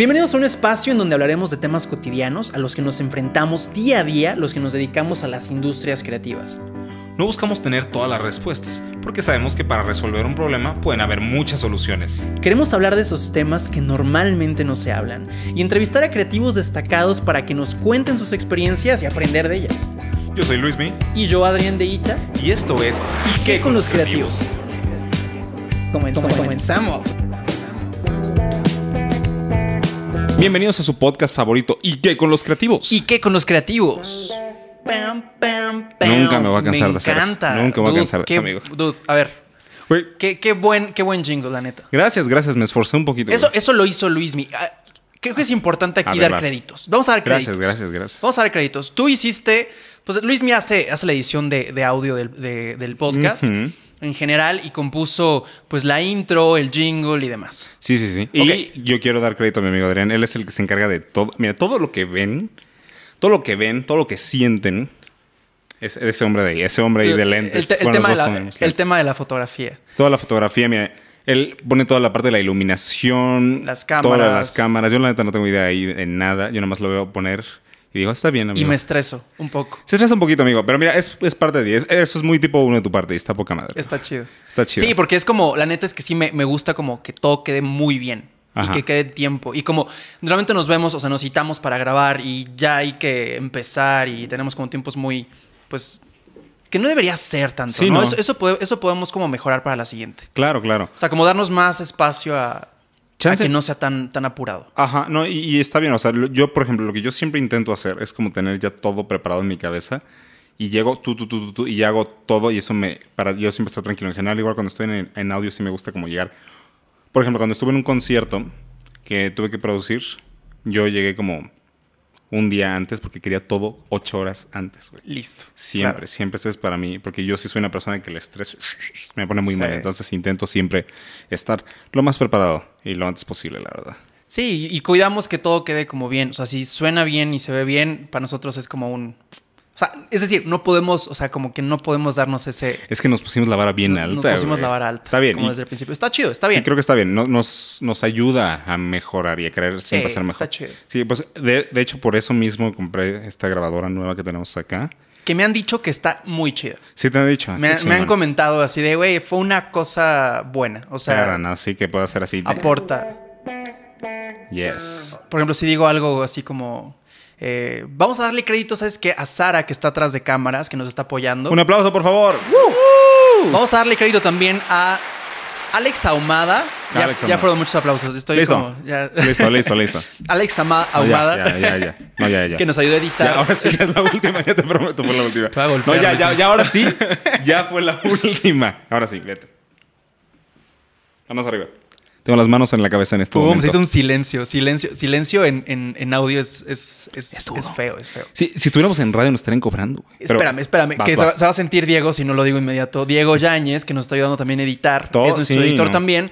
Bienvenidos a un espacio en donde hablaremos de temas cotidianos a los que nos enfrentamos día a día los que nos dedicamos a las industrias creativas. No buscamos tener todas las respuestas, porque sabemos que para resolver un problema pueden haber muchas soluciones. Queremos hablar de esos temas que normalmente no se hablan y entrevistar a creativos destacados para que nos cuenten sus experiencias y aprender de ellas. Yo soy Luismi. Y yo Adrián de Ita. Y esto es ¿Y qué, con, los creativos? creativos? Comenzamos. Bienvenidos a su podcast favorito. ¿Y qué con los creativos? ¿Y qué con los creativos? Nunca me voy a cansar de hacer Nunca me voy a cansar de eso, amigo. Dude, a ver. Qué, buen, qué buen jingle, la neta. Gracias, gracias. Me esforcé un poquito. Eso, eso lo hizo Luismi. Ah, creo que es importante aquí dar créditos. Vamos a dar créditos. Gracias, gracias, gracias. Vamos a dar créditos. Tú hiciste... Pues Luismi hace, hace la edición de, audio del, podcast en general y compuso pues la intro, el jingle y demás. Sí, sí, sí. Y yo quiero dar crédito a mi amigo Adrián. Él es el que se encarga de todo. Mira, todo lo que ven, todo lo que ven, todo lo que sienten. Es, ese hombre de ahí, ese hombre ahí de lentes. El, tema, de la, fotografía. Toda la fotografía, mira. Él pone toda la parte de la iluminación. Las cámaras. Todas las cámaras. Yo la neta no tengo idea ahí de nada. Yo nada más lo veo poner y digo, está bien, amigo. Y me estreso un poco. Se estresa un poquito, amigo. Pero mira, es, parte de ti. eso es muy tipo uno de tu parte y está poca madre. Está chido. Está chido. Sí, porque es como, la neta es que sí me, gusta como que todo quede muy bien. Y que quede tiempo. Y como Normalmente nos vemos, o sea, nos citamos para grabar y ya hay que empezar y tenemos como tiempos muy, pues, que no debería ser tanto. ¿no? Eso, eso, eso podemos como mejorar para la siguiente. Claro, claro. O sea, como darnos más espacio a que no sea tan, tan apurado. Ajá, no, y, está bien. O sea, yo, por ejemplo, lo que yo siempre intento hacer es como tener ya todo preparado en mi cabeza. Y llego tú, tú, tú, tú, y hago todo. Y eso me. Para yo siempre estar tranquilo. En general, igual cuando estoy en, en audio, sí me gusta como llegar. Por ejemplo, cuando estuve en un concierto que tuve que producir, yo llegué como un día antes porque quería todo ocho horas antes, Listo. Siempre, siempre eso es para mí, porque yo sí soy una persona que el estrés me pone muy mal, entonces intento siempre estar lo más preparado y lo antes posible, la verdad. Sí, y cuidamos que todo quede como bien, o sea, si suena bien y se ve bien, para nosotros es como un es decir, no podemos, o sea, como que no podemos darnos ese. Es que nos pusimos la vara bien alta. Nos pusimos la vara alta. Está bien. Como desde el principio. Está chido, está bien. Sí, creo que está bien. Nos, nos ayuda a mejorar y a creer siempre sí, ser mejor. Está chido. Sí, pues de, hecho, por eso mismo compré esta grabadora nueva que tenemos acá. Que me han dicho que está muy chido. Sí, te han dicho. Me, han comentado así de, güey, fue una cosa buena. O sea. así que puedo hacer así. Aporta. Yes. Por ejemplo, si digo algo así como. Eh, vamos a darle crédito, ¿sabes qué? A Sara, que está atrás de cámaras, que nos está apoyando. Un aplauso, por favor. Vamos a darle crédito también a Alex Ahumada. Ya, fueron muchos aplausos. listo. listo, listo, listo. Alex Ahumada. ya, ya, ya, Que nos ayudó a editar. ahora sí, es la última. Ya te prometo, por la última. no, ya, ya, ya, ahora sí. Ya fue la última. Ahora sí, vete. Vamos arriba. Tengo las manos en la cabeza en este momento. Se hizo un silencio. Silencio, silencio en, audio es, feo, si estuviéramos en radio nos estarían cobrando. Espérame, espérame. que Se, va a sentir Diego si no lo digo inmediato. Diego Yáñez, que nos está ayudando también a editar. es nuestro editor también.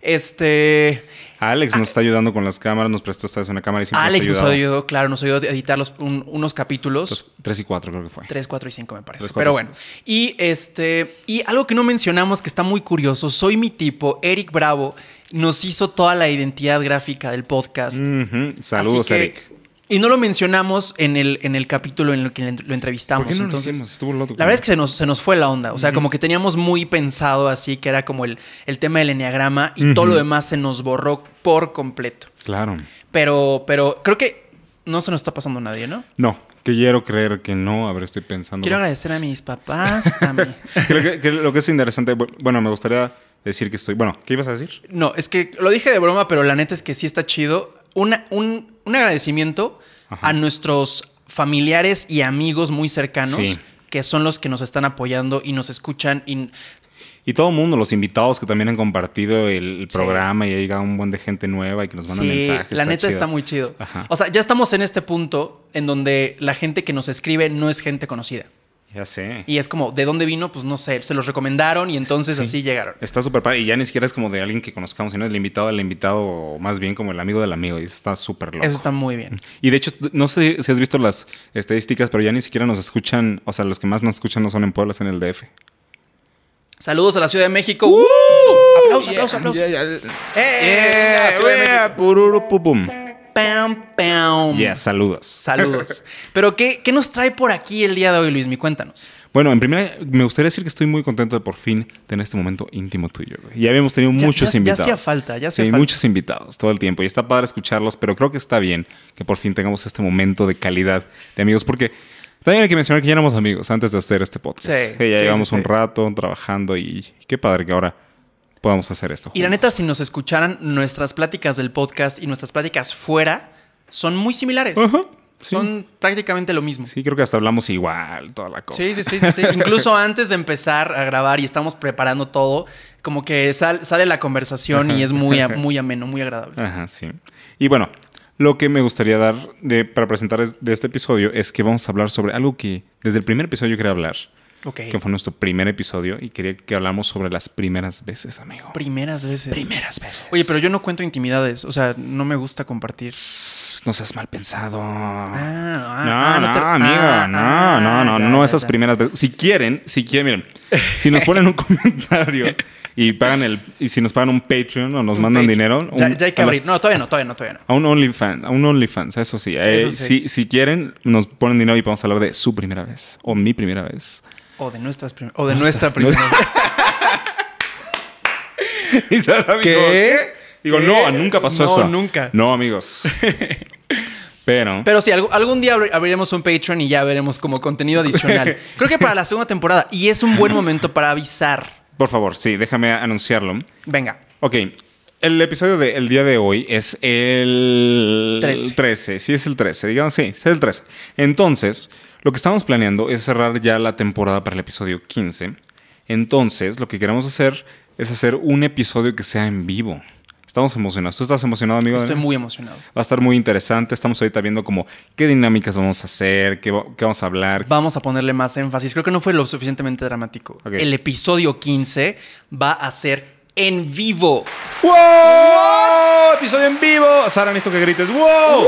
Este. Alex nos está ayudando con las cámaras, nos prestó esta vez una cámara y siempre Alex nos, ayudó, claro, nos ayudó a editar los, unos capítulos. tres y cuatro creo que fue. Tres, cuatro y cinco me parece. Pero bueno. Y este. Y algo que no mencionamos que está muy curioso, soy mi tipo, Eric Bravo, nos hizo toda la identidad gráfica del podcast. Saludos, Eric y no lo mencionamos en el, en el capítulo en el que lo entrevistamos. Entonces, Estuvo loco, la verdad es que se nos, se nos fue la onda. O sea, como que teníamos muy pensado así, que era como el, tema del enneagrama y todo lo demás se nos borró por completo. Claro. Pero, pero creo que no se nos está pasando a nadie, ¿no? No. que Quiero creer que no, a ver, estoy pensando. Quiero agradecer a mis papás, a mí. creo que lo que es interesante, bueno, me gustaría decir que estoy. Bueno, ¿qué ibas a decir? No, es que lo dije de broma, pero la neta es que sí está chido un, agradecimiento a nuestros familiares y amigos muy cercanos. que son los que nos están apoyando y nos escuchan y y todo el mundo, los invitados que también han compartido el, programa y ha llegado un buen de gente nueva y que nos mandan sí, mensajes. La neta está muy chido. O sea, ya estamos en este punto en donde la gente que nos escribe no es gente conocida. Ya sé. Y es como, ¿de dónde vino? Pues no sé, se los recomendaron y entonces así llegaron. Está súper padre. Y ya ni siquiera es como de alguien que conozcamos, sino el invitado del invitado, o más bien como el amigo del amigo. Y está súper loco. Eso está muy bien. Y de hecho, no sé si has visto las estadísticas, pero ya ni siquiera nos escuchan, o sea, los que más nos escuchan no son en Pueblos, en el DF. Saludos a la Ciudad de México. aplausos, ¡Uh! aplausos! ¡Eh! pam, pam. saludos. Saludos. Pero, ¿qué, nos trae por aquí el día de hoy, Luis? Mi cuéntanos. Bueno, en primera, me gustaría decir que estoy muy contento de por fin tener este momento íntimo tuyo. Ya habíamos tenido muchos invitados. Ya hacía falta, ya hacía sí, muchos invitados todo el tiempo. Y está padre escucharlos, pero creo que está bien que por fin tengamos este momento de calidad de amigos, porque también hay que mencionar que ya éramos amigos antes de hacer este podcast. Sí, ya llevamos un rato trabajando y qué padre que ahora podamos hacer esto. Y la neta, si nos escucharan, nuestras pláticas del podcast y nuestras pláticas fuera son muy similares. Son prácticamente lo mismo. Sí, creo que hasta hablamos igual, toda la cosa. Sí, sí, sí, sí. Incluso antes de empezar a grabar y estamos preparando todo, como que sale la conversación y es muy, muy ameno, muy agradable. Ajá, sí. Y bueno, lo que me gustaría dar para presentar de este episodio es que vamos a hablar sobre algo que desde el primer episodio yo quería hablar. Que fue nuestro primer episodio y quería que hablamos sobre las primeras veces, amigo. Primeras veces. Primeras veces. Oye, pero yo no cuento intimidades. O sea, no me gusta compartir. No seas mal pensado. Ah, ah, ah, ah no, no, no no, no, no, no, esas primeras veces. Si quieren, si quieren, miren, si nos ponen un comentario y pagan el. Y si nos pagan un Patreon o nos mandan dinero. ya, hay que abrir. no, todavía no, todavía no, todavía no. A un OnlyFans, a un OnlyFans, eso sí. Eh, si, si quieren, nos ponen dinero y podemos hablar de su primera vez o mi primera vez. O de nuestras o de nuestra, primera. y Digo, no, nunca pasó eso. No, nunca. No, amigos. Pero. Pero sí, algún día abriremos un Patreon y ya veremos como contenido adicional. Creo que para la segunda temporada. Y es un buen momento para avisar. Por favor, sí, déjame anunciarlo. Venga. Ok, el episodio del día de hoy es el 13. Sí, es el 13. Digamos, sí, es el 13. Entonces, lo que estamos planeando es cerrar ya la temporada para el episodio 15. Entonces, lo que queremos hacer es hacer un episodio que sea en vivo. Estamos emocionados. ¿Tú estás emocionado, amigo? Estoy muy emocionado. Va a estar muy interesante. Estamos ahorita viendo como qué dinámicas vamos a hacer, qué, vamos a hablar. Vamos a ponerle más énfasis. Creo que no fue lo suficientemente dramático. El episodio 15 va a ser en vivo. ¡Wow! Episodio en vivo. Sara, necesito que grites. ¡Wow!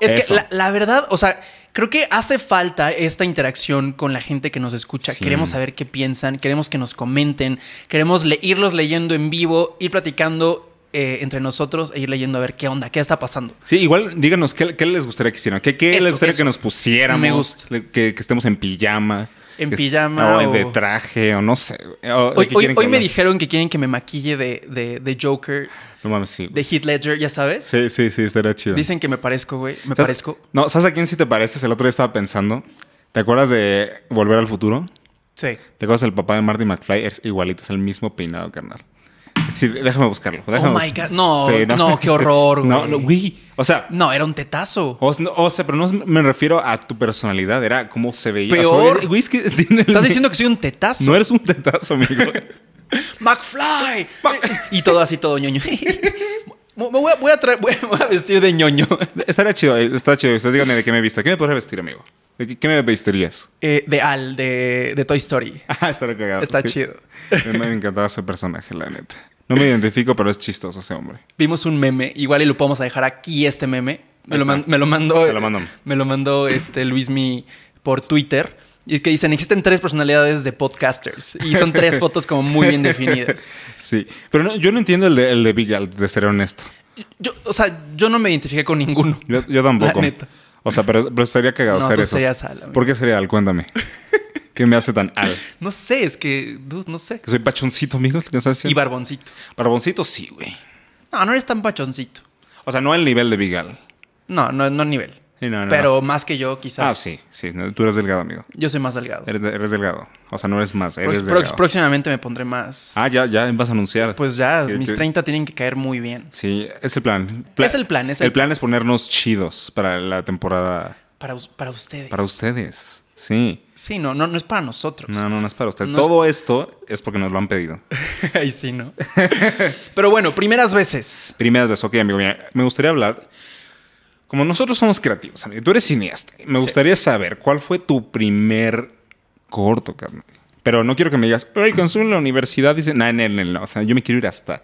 Es que la, verdad, o sea, creo que hace falta esta interacción con la gente que nos escucha. Queremos saber qué piensan, queremos que nos comenten, queremos irlos leyendo en vivo, ir platicando eh, entre nosotros e ir leyendo a ver qué onda, qué está pasando. Sí, igual díganos qué, les gustaría que hicieran, qué, les gustaría que nos pusiéramos, que, estemos en pijama en pijama. No, o de traje, o no sé. hoy, me dijeron que quieren que me maquille de, de, Joker. sí. De Heath Ledger, ya sabes. Sí, sí, sí, estaría chido. Dicen que me parezco, güey. Me parezco. No, ¿sabes a quién sí te pareces? El otro día estaba pensando. ¿Te acuerdas de Volver al Futuro? Sí. ¿Te acuerdas el papá de Marty McFly? Es igualito, es el mismo peinado, carnal. Sí, déjame buscarlo. Oh déjame oh my God. No, no, qué horror, No, güey. O sea. No, era un tetazo. O, sea, pero no me refiero a tu personalidad, era cómo se veía. Peor. güey, es que Estás diciendo que soy un tetazo. No eres un tetazo, amigo. ¡McFly! y todo así, todo ñoño. Me voy a, vestir de ñoño. Estaría chido, eh, está chido. Ustedes díganme de qué me he visto. ¿Qué me podría vestir, amigo? ¿De qué, me vestirías? Eh, de Al, de, de, Toy Story. Ah, está chido. Me encantaba ese personaje, la neta. No me identifico, pero es chistoso ese hombre. Vimos un meme, igual y lo podemos dejar aquí este meme. Me, lo, me mandó. lo Me lo mandó este Luismi por Twitter y que dicen, existen tres personalidades de podcasters. Y son tres fotos como muy bien definidas. Sí, pero yo no entiendo el de, el de de ser honesto. Yo, o sea, yo no me identifiqué con ninguno. Yo, tampoco. O sea, pero, pero estaría cagado no, eso. ¿Por qué sería Al? Cuéntame. ¿Qué me hace tan Al? No sé, es que, no sé. soy pachoncito, amigos. y barboncito. Barboncito sí, güey. No, no eres tan pachoncito. O sea, no el nivel de bigal No, no, no el nivel pero más que yo, quizás. Ah, sí, sí. Tú eres delgado, amigo. Yo soy más delgado. Eres, delgado. O sea, no eres más. Eres pues Próximamente me pondré más. Ah, ya, ya vas a anunciar. Pues ya, mis 30 tienen que caer muy bien. Sí, es el plan. es el plan, es el, plan. es ponernos chidos para la temporada. Para, ustedes. Para ustedes. Sí. Sí, no, no, no es para nosotros. No, no, no es para ustedes Todo esto es porque nos lo han pedido. Ay, sí, ¿no? Pero bueno, primeras veces. Primeras veces, ok, amigo. me gustaría hablar como nosotros somos creativos, tú eres cineasta. Me gustaría saber cuál fue tu primer corto, Carmen. Pero no quiero que me digas, pero consumo en la universidad. Dice, no, en no, no. O sea, yo me quiero ir hasta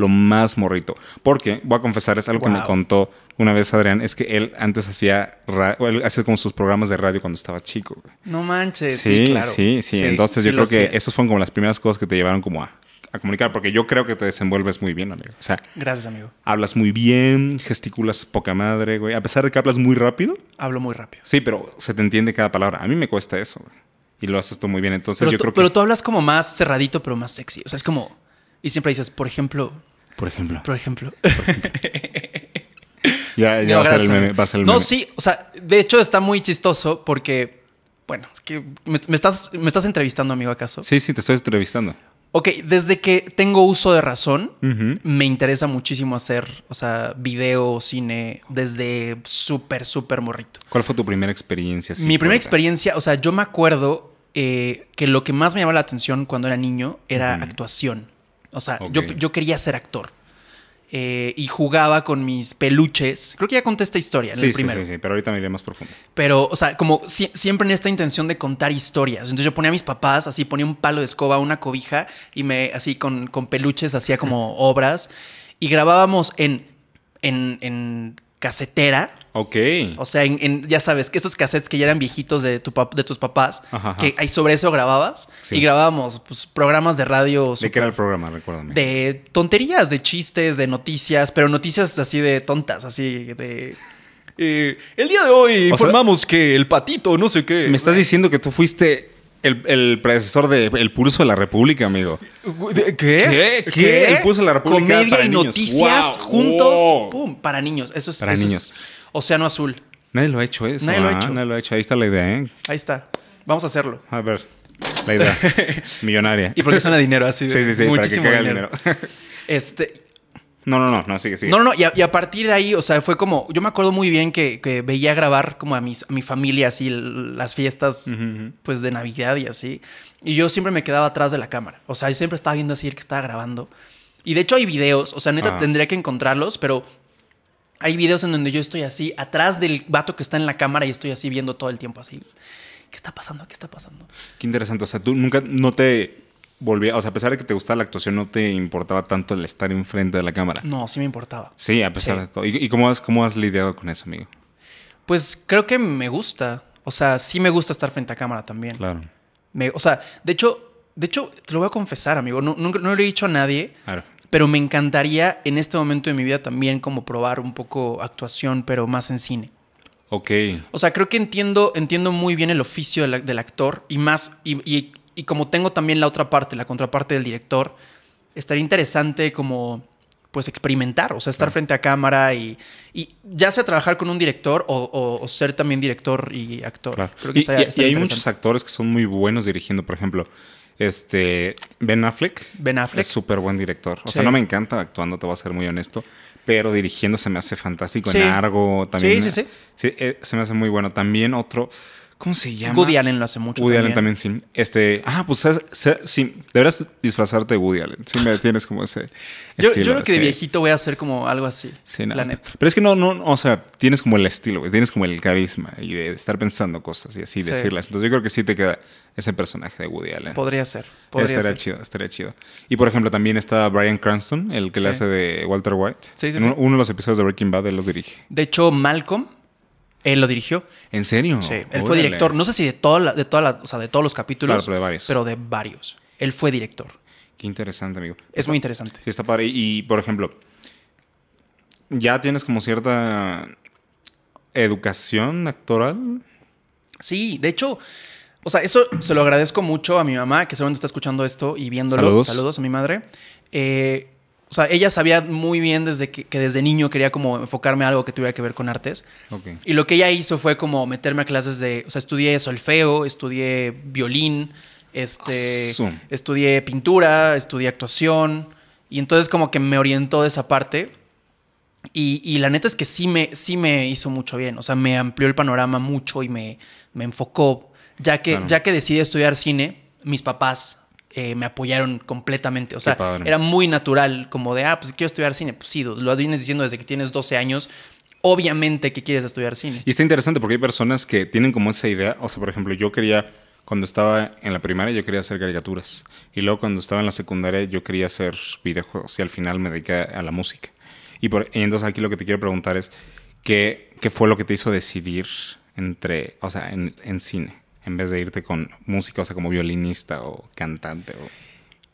lo más morrito. Porque, voy a confesar, es algo que me contó una vez Adrián, es que él antes hacía, él hacía como sus programas de radio cuando estaba chico. No manches. Sí, sí, sí, Entonces yo creo que esos fueron como las primeras cosas que te llevaron como a, a, comunicar, porque yo creo que te desenvuelves muy bien, amigo. O sea, gracias, amigo. Hablas muy bien, gesticulas poca madre, güey. A pesar de que hablas muy rápido. Hablo muy rápido. Sí, pero se te entiende cada palabra. A mí me cuesta eso, y lo haces tú muy bien. Entonces yo creo que. Pero tú hablas como más cerradito, pero más sexy. O sea, es como. Y siempre dices, por ejemplo. Por ejemplo. Por ejemplo. ya, va, a ser el meme, no, sí, o sea, de hecho está muy chistoso porque, bueno, es que me, estás, me estás entrevistando, amigo, ¿acaso? Sí, sí, te estoy entrevistando. Ok, desde que tengo uso de razón, me interesa muchísimo hacer, o sea, video, cine, desde súper, súper morrito. ¿Cuál fue tu primera experiencia? Mi primera experiencia, o sea, yo me acuerdo eh, que lo que más me llamaba la atención cuando era niño era actuación. O sea, yo, quería ser actor. Eh, y jugaba con mis peluches. Creo que ya conté esta historia en el primero. Sí, sí, sí, pero ahorita me iré más profundo. Pero, o sea, como siempre en esta intención de contar historias. Entonces yo ponía a mis papás, así ponía un palo de escoba, una cobija, y me, así con, con peluches, hacía como obras. Y grabábamos en, en, en casetera. Ok. O sea, ya sabes, que esos cassettes que ya eran viejitos de, tu de tus papás, que ahí sobre eso grababas y grabábamos pues, programas de radio. ¿De qué era el programa? Recuérdame. De tonterías, de chistes, de noticias, pero noticias así de tontas, así de. Eh, el día de hoy informamos que el patito, no sé qué. Me estás diciendo que tú fuiste el, el, predecesor de El Pulso de la República, amigo. ¿Qué? ¿Qué? ¿Qué? El Pulso de la República. Comedia y noticias juntos. Oh. Pum, para niños. Eso es. Para niños. Océano Azul. Nadie lo ha hecho eso. Nadie lo ha ¿ah? hecho. Nadie lo ha hecho. Ahí está la idea, ¿eh? Ahí está. Vamos a hacerlo. A ver. La idea. Millonaria. Y porque suena dinero así. sí, sí, sí. Muchísimo que dinero. este, no, no, no, no, sigue, sigue. No, no, no, y a, partir de ahí, o sea, fue como, yo me acuerdo muy bien que, veía grabar como a, mis, mi familia, así, las fiestas, pues, de Navidad y así, y yo siempre me quedaba atrás de la cámara, o sea, siempre estaba viendo así el que estaba grabando, y de hecho hay videos, o sea, neta, ah. tendría que encontrarlos, pero hay videos en donde yo estoy así, atrás del vato que está en la cámara y estoy así viendo todo el tiempo así, ¿qué está pasando? ¿Qué está pasando? Qué interesante, o sea, tú nunca, no te volvía, o sea, a pesar de que te gustaba la actuación, no te importaba tanto el estar enfrente de la cámara. No, sí me importaba. Sí, a pesar de todo. ¿Y, cómo, has, cómo has lidiado con eso, amigo? Pues creo que me gusta. O sea, sí me gusta estar frente a cámara también. Claro. o sea, de hecho, de hecho, te lo voy a confesar, amigo. No, lo he dicho a nadie. Claro. Pero me encantaría en este momento de mi vida también como probar un poco actuación, pero más en cine. Ok. O sea, creo que entiendo, entiendo muy bien el oficio del actor y más, y como tengo también la otra parte, la contraparte del director, estaría interesante como pues experimentar, o sea, estar frente a cámara y, ya sea trabajar con un director o, ser también director y actor. Claro. Creo que y, hay muchos actores que son muy buenos dirigiendo, por ejemplo, este Ben Affleck. Ben Affleck. Es súper buen director. O sea, no me encanta actuando, te voy a ser muy honesto, pero dirigiendo se me hace fantástico. En Argo también. Sí, sí, sí. Eh, se me hace muy bueno. También otro ¿Cómo se llama? Woody Allen lo hace mucho. Woody Allen también, sí. Este, ah, pues sí, deberás disfrazarte de Woody Allen. Sí, me tienes como ese. yo, estilo, yo creo que de viejito voy a hacer como algo así. Sí, no, Pero es que no, no, o sea, tienes como el estilo, tienes como el carisma y de estar pensando cosas y así decirlas. Entonces yo creo que sí te queda ese personaje de Woody Allen. Podría ser. Podría estaría chido, estaría chido. Y por ejemplo, también está Brian Cranston, el que le hace de Walter White. Sí, sí, uno, uno de los episodios de Breaking Bad, él los dirige. De hecho, Malcolm él lo dirigió. ¿En serio? Sí, él fue director. No sé si de, toda la, de, de todos los capítulos, pero, de varios. pero de Él fue director. Qué interesante, amigo. Es muy interesante. Sí, está padre. Y, por ejemplo, ya tienes como cierta educación actoral. Sí, de hecho, o sea, eso se lo agradezco mucho a mi mamá, que seguramente está escuchando esto y viéndolo. Saludos, Saludos a mi madre. Eh, o sea, ella sabía muy bien desde que, desde niño quería como enfocarme a algo que tuviera que ver con artes. Okay. Y lo que ella hizo fue como meterme a clases de, o sea, estudié solfeo, estudié violín, este, estudié pintura, estudié actuación. Y entonces como que me orientó de esa parte. Y, la neta es que sí me, sí me hizo mucho bien. O sea, me amplió el panorama mucho y me, me enfocó. Ya que, ya que decidí estudiar cine, mis papás eh, me apoyaron completamente. O sea, era muy natural, como de, ah, pues quiero estudiar cine. Pues sí, lo vienes diciendo desde que tienes 12 años. Obviamente que quieres estudiar cine. Y está interesante porque hay personas que tienen como esa idea. O sea, por ejemplo, yo quería, cuando estaba en la primaria, yo quería hacer caricaturas. Y luego cuando estaba en la secundaria, yo quería hacer videojuegos. Y al final me dediqué a la música. Y, por, entonces aquí lo que te quiero preguntar es, ¿qué, ¿qué fue lo que te hizo decidir entre, o sea, en, en cine? en vez de irte con música, o sea, como violinista o cantante? O...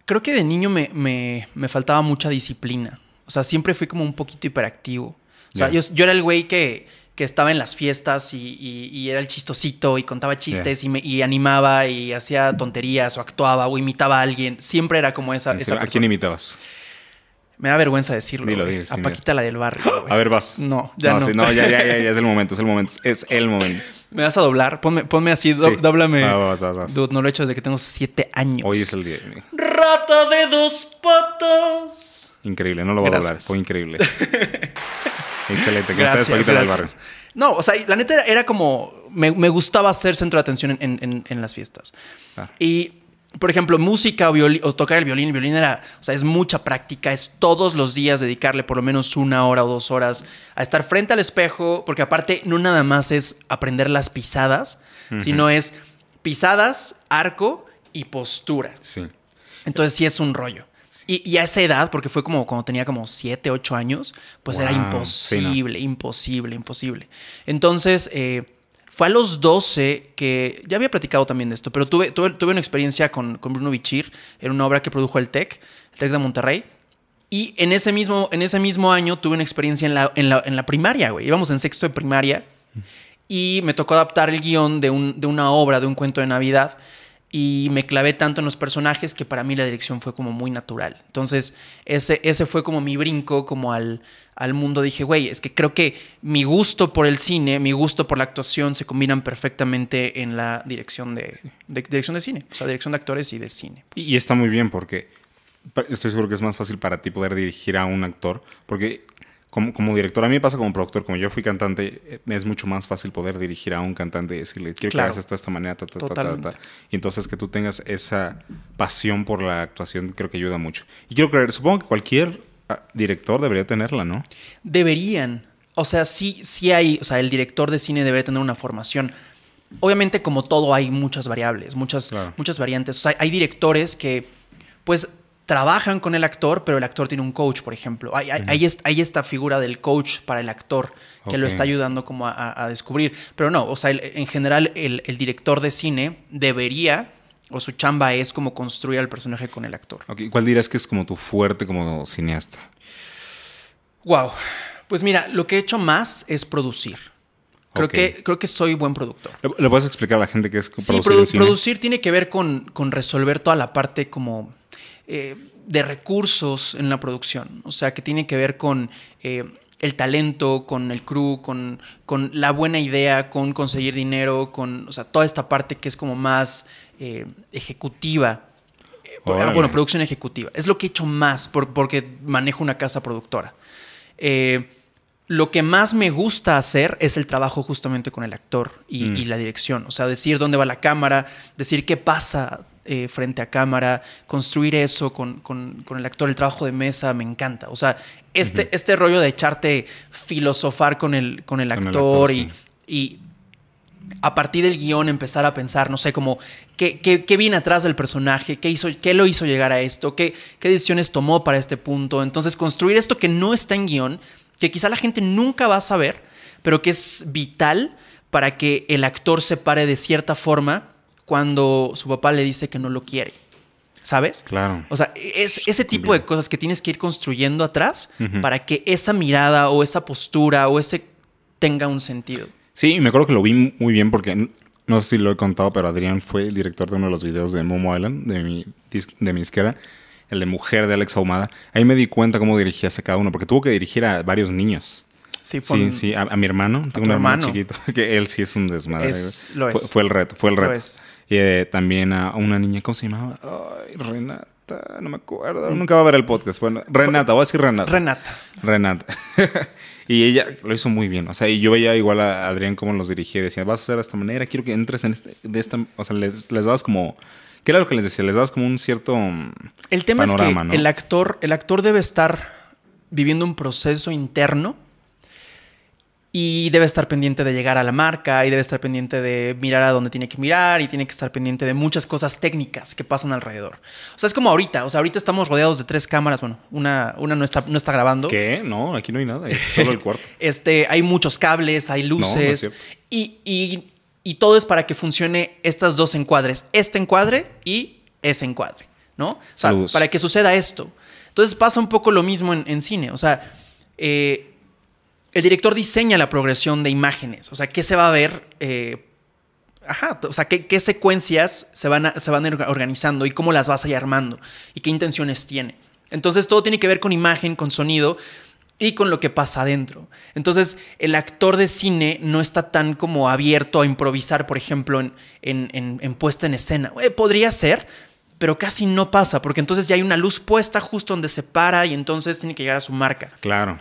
Creo que de niño me, me, me faltaba mucha disciplina. O sea, siempre fui como un poquito hiperactivo. O sea, yo, era el güey que, que, estaba en las fiestas y, era el chistosito y contaba chistes y, me, animaba y hacía tonterías o actuaba o imitaba a alguien. Siempre era como esa. esa ¿A quién imitabas? Me da vergüenza decirlo. a Paquita la del barrio. A ver, vas. No, ya no. no. no ya, ya, ya, ya, es el momento, es el momento. Es el momento. ¿Me vas a doblar? Ponme, así, doblame. no lo he hecho desde que tengo siete años. Hoy es el día. Rata de dos patas. Increíble, no lo voy a doblar. Fue increíble. Excelente. gracias, Paquita gracias. del barrio? No, o sea, la neta era, como... Me, me gustaba ser centro de atención en, en, en las fiestas. Ah. Y por ejemplo, música o, tocar el violín. El violín era, o sea, es mucha práctica, es todos los días dedicarle por lo menos una hora o dos horas a estar frente al espejo, porque aparte no nada más es aprender las pisadas, sino es pisadas, arco y postura. Sí. Entonces sí es un rollo. Y, a esa edad, porque fue como cuando tenía como siete, ocho años, pues era imposible, imposible, imposible. Entonces, eh, fue a los 12 que, ya había platicado también de esto, pero tuve, tuve, una experiencia con, con Bruno Bichir en una obra que produjo el TEC, el TEC de Monterrey. Y en ese mismo, en ese mismo año tuve una experiencia en la, en la, en primaria, güey. Íbamos en sexto de primaria y me tocó adaptar el guión de, un, de una obra, de un cuento de Navidad y me clavé tanto en los personajes que para mí la dirección fue como muy natural. Entonces, ese, ese fue como mi brinco como al, al mundo. Dije, güey, es que creo que mi gusto por el cine, mi gusto por la actuación se combinan perfectamente en la dirección de, dirección de cine, o sea, dirección de actores y de cine. Pues". Y está muy bien porque estoy seguro que es más fácil para ti poder dirigir a un actor, porque como, director, a mí me pasa como productor, como yo fui cantante, eh, es mucho más fácil poder dirigir a un cantante y decirle, quiero que hagas esto de esta manera, ta, ta, ta, ta, Y entonces que tú tengas esa pasión por la actuación creo que ayuda mucho. Y quiero creer, supongo que cualquier ah, director debería tenerla, ¿no? Deberían. O sea, sí, sí hay, o sea, el director de cine debería tener una formación. Obviamente, como todo, hay muchas variables, muchas, muchas variantes. O sea, hay directores que, pues, trabajan con el actor, pero el actor tiene un coach, por ejemplo. Hay, esta figura del coach para el actor que lo está ayudando como a, descubrir. Pero no, o sea, en general el, director de cine debería, o su chamba es como construir al personaje con el actor. ¿Cuál dirás que es como tu fuerte como cineasta? Wow. Pues mira, lo que he hecho más es producir. Creo, que, creo que soy buen productor. ¿Le puedes explicar a la gente qué es producir? producir tiene que ver con, con resolver toda la parte como eh, de recursos en la producción, o sea, que tiene que ver con eh, el talento, con el crew, con, la buena idea, con conseguir dinero, con, toda esta parte que es como más eh, ejecutiva. Bueno, producción ejecutiva. Es lo que he hecho más porque manejo una casa productora. lo que más me gusta hacer es el trabajo justamente con el actor y, y, mm. la dirección. O sea, decir dónde va la cámara, decir qué pasa eh, frente a cámara, construir eso con, el actor, el trabajo de mesa, me encanta. O sea, este, este rollo de echarte filosofar con el, con el actor, y, a partir del guión empezar a pensar, no sé, como qué, qué, viene atrás del personaje, qué, hizo, qué lo hizo llegar a esto, qué, qué decisiones tomó para este punto. Entonces, construir esto que no está en guión, que quizá la gente nunca va a saber, pero que es vital para que el actor se pare de cierta forma cuando su papá le dice que no lo quiere. ¿Sabes? Claro. O sea, e-, es ese tipo de cosas que tienes que ir construyendo atrás para que esa mirada o esa postura o ese tenga un sentido. Sí, y me acuerdo que lo vi muy bien porque no sé si lo he contado, pero Adrián fue el director de uno de los videos de Momo Island, de mi, de mi el de Mujer de Alex Ahumada. Ahí me di cuenta cómo dirigías a cada uno, porque tuvo que dirigir a varios niños. Sí, sí, a, mi hermano, tengo un hermano, chiquito, que él sí es un desmadre. Fue, el reto, fue el reto. Y eh, también a una niña, ¿cómo se llamaba? Ay, Renata, no me acuerdo. Nunca va a ver el podcast. Bueno, Renata, voy a decir Renata. Renata. Renata. y ella lo hizo muy bien. O sea, y yo veía igual a Adrián cómo los dirigía. Decía, vas a hacer de esta manera, quiero que entres en este, de esta... O sea, les, les dabas como... ¿Qué era lo que les decía? Les dabas como un cierto... Mm, el tema es que el, actor, el actor debe estar viviendo un proceso interno y debe estar pendiente de llegar a la marca y debe estar pendiente de mirar a dónde tiene que mirar y tiene que estar pendiente de muchas cosas técnicas que pasan alrededor. O sea, es como ahorita, o sea, ahorita estamos rodeados de tres cámaras, bueno, una, una no, está, no está grabando. ¿Qué? No, aquí no hay nada, solo el cuarto. este, hay muchos cables, hay luces y, y todo es para que funcione estas dos encuadres, este encuadre y ese encuadre, ¿no? O sea, para que suceda esto. Entonces pasa un poco lo mismo en, en cine, o sea... Eh, el director diseña la progresión de imágenes, o sea, qué se va a ver, eh, ajá, o sea, qué, secuencias se van, se van organizando y cómo las vas a ir armando y qué intenciones tiene. Entonces todo tiene que ver con imagen, con sonido y con lo que pasa adentro. Entonces, el actor de cine no está tan como abierto a improvisar, por ejemplo, en, puesta en escena. Eh, podría ser, pero casi no pasa, porque entonces ya hay una luz puesta justo donde se para y entonces tiene que llegar a su marca. Claro.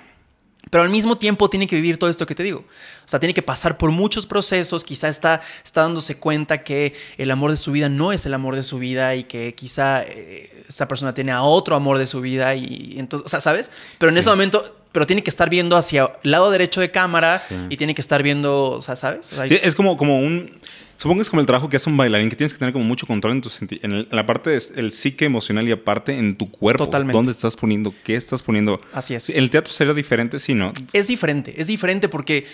Pero al mismo tiempo tiene que vivir todo esto que te digo. O sea, tiene que pasar por muchos procesos. Quizá está, está dándose cuenta que el amor de su vida no es el amor de su vida y que quizá eh, esa persona tiene a otro amor de su vida y, entonces, o sea, ¿sabes? Pero en ese momento, pero tiene que estar viendo hacia el lado derecho de cámara y tiene que estar viendo, o sea, ¿sabes? sí, es como, como un... Supongo que es como el trabajo que hace un bailarín, que tienes que tener como mucho control en tu en, en, la parte del psique emocional y aparte en tu cuerpo. Totalmente. ¿Dónde estás poniendo? ¿Qué estás poniendo? Así es. ¿El teatro sería diferente? Sí, ¿no? Es diferente, es diferente porque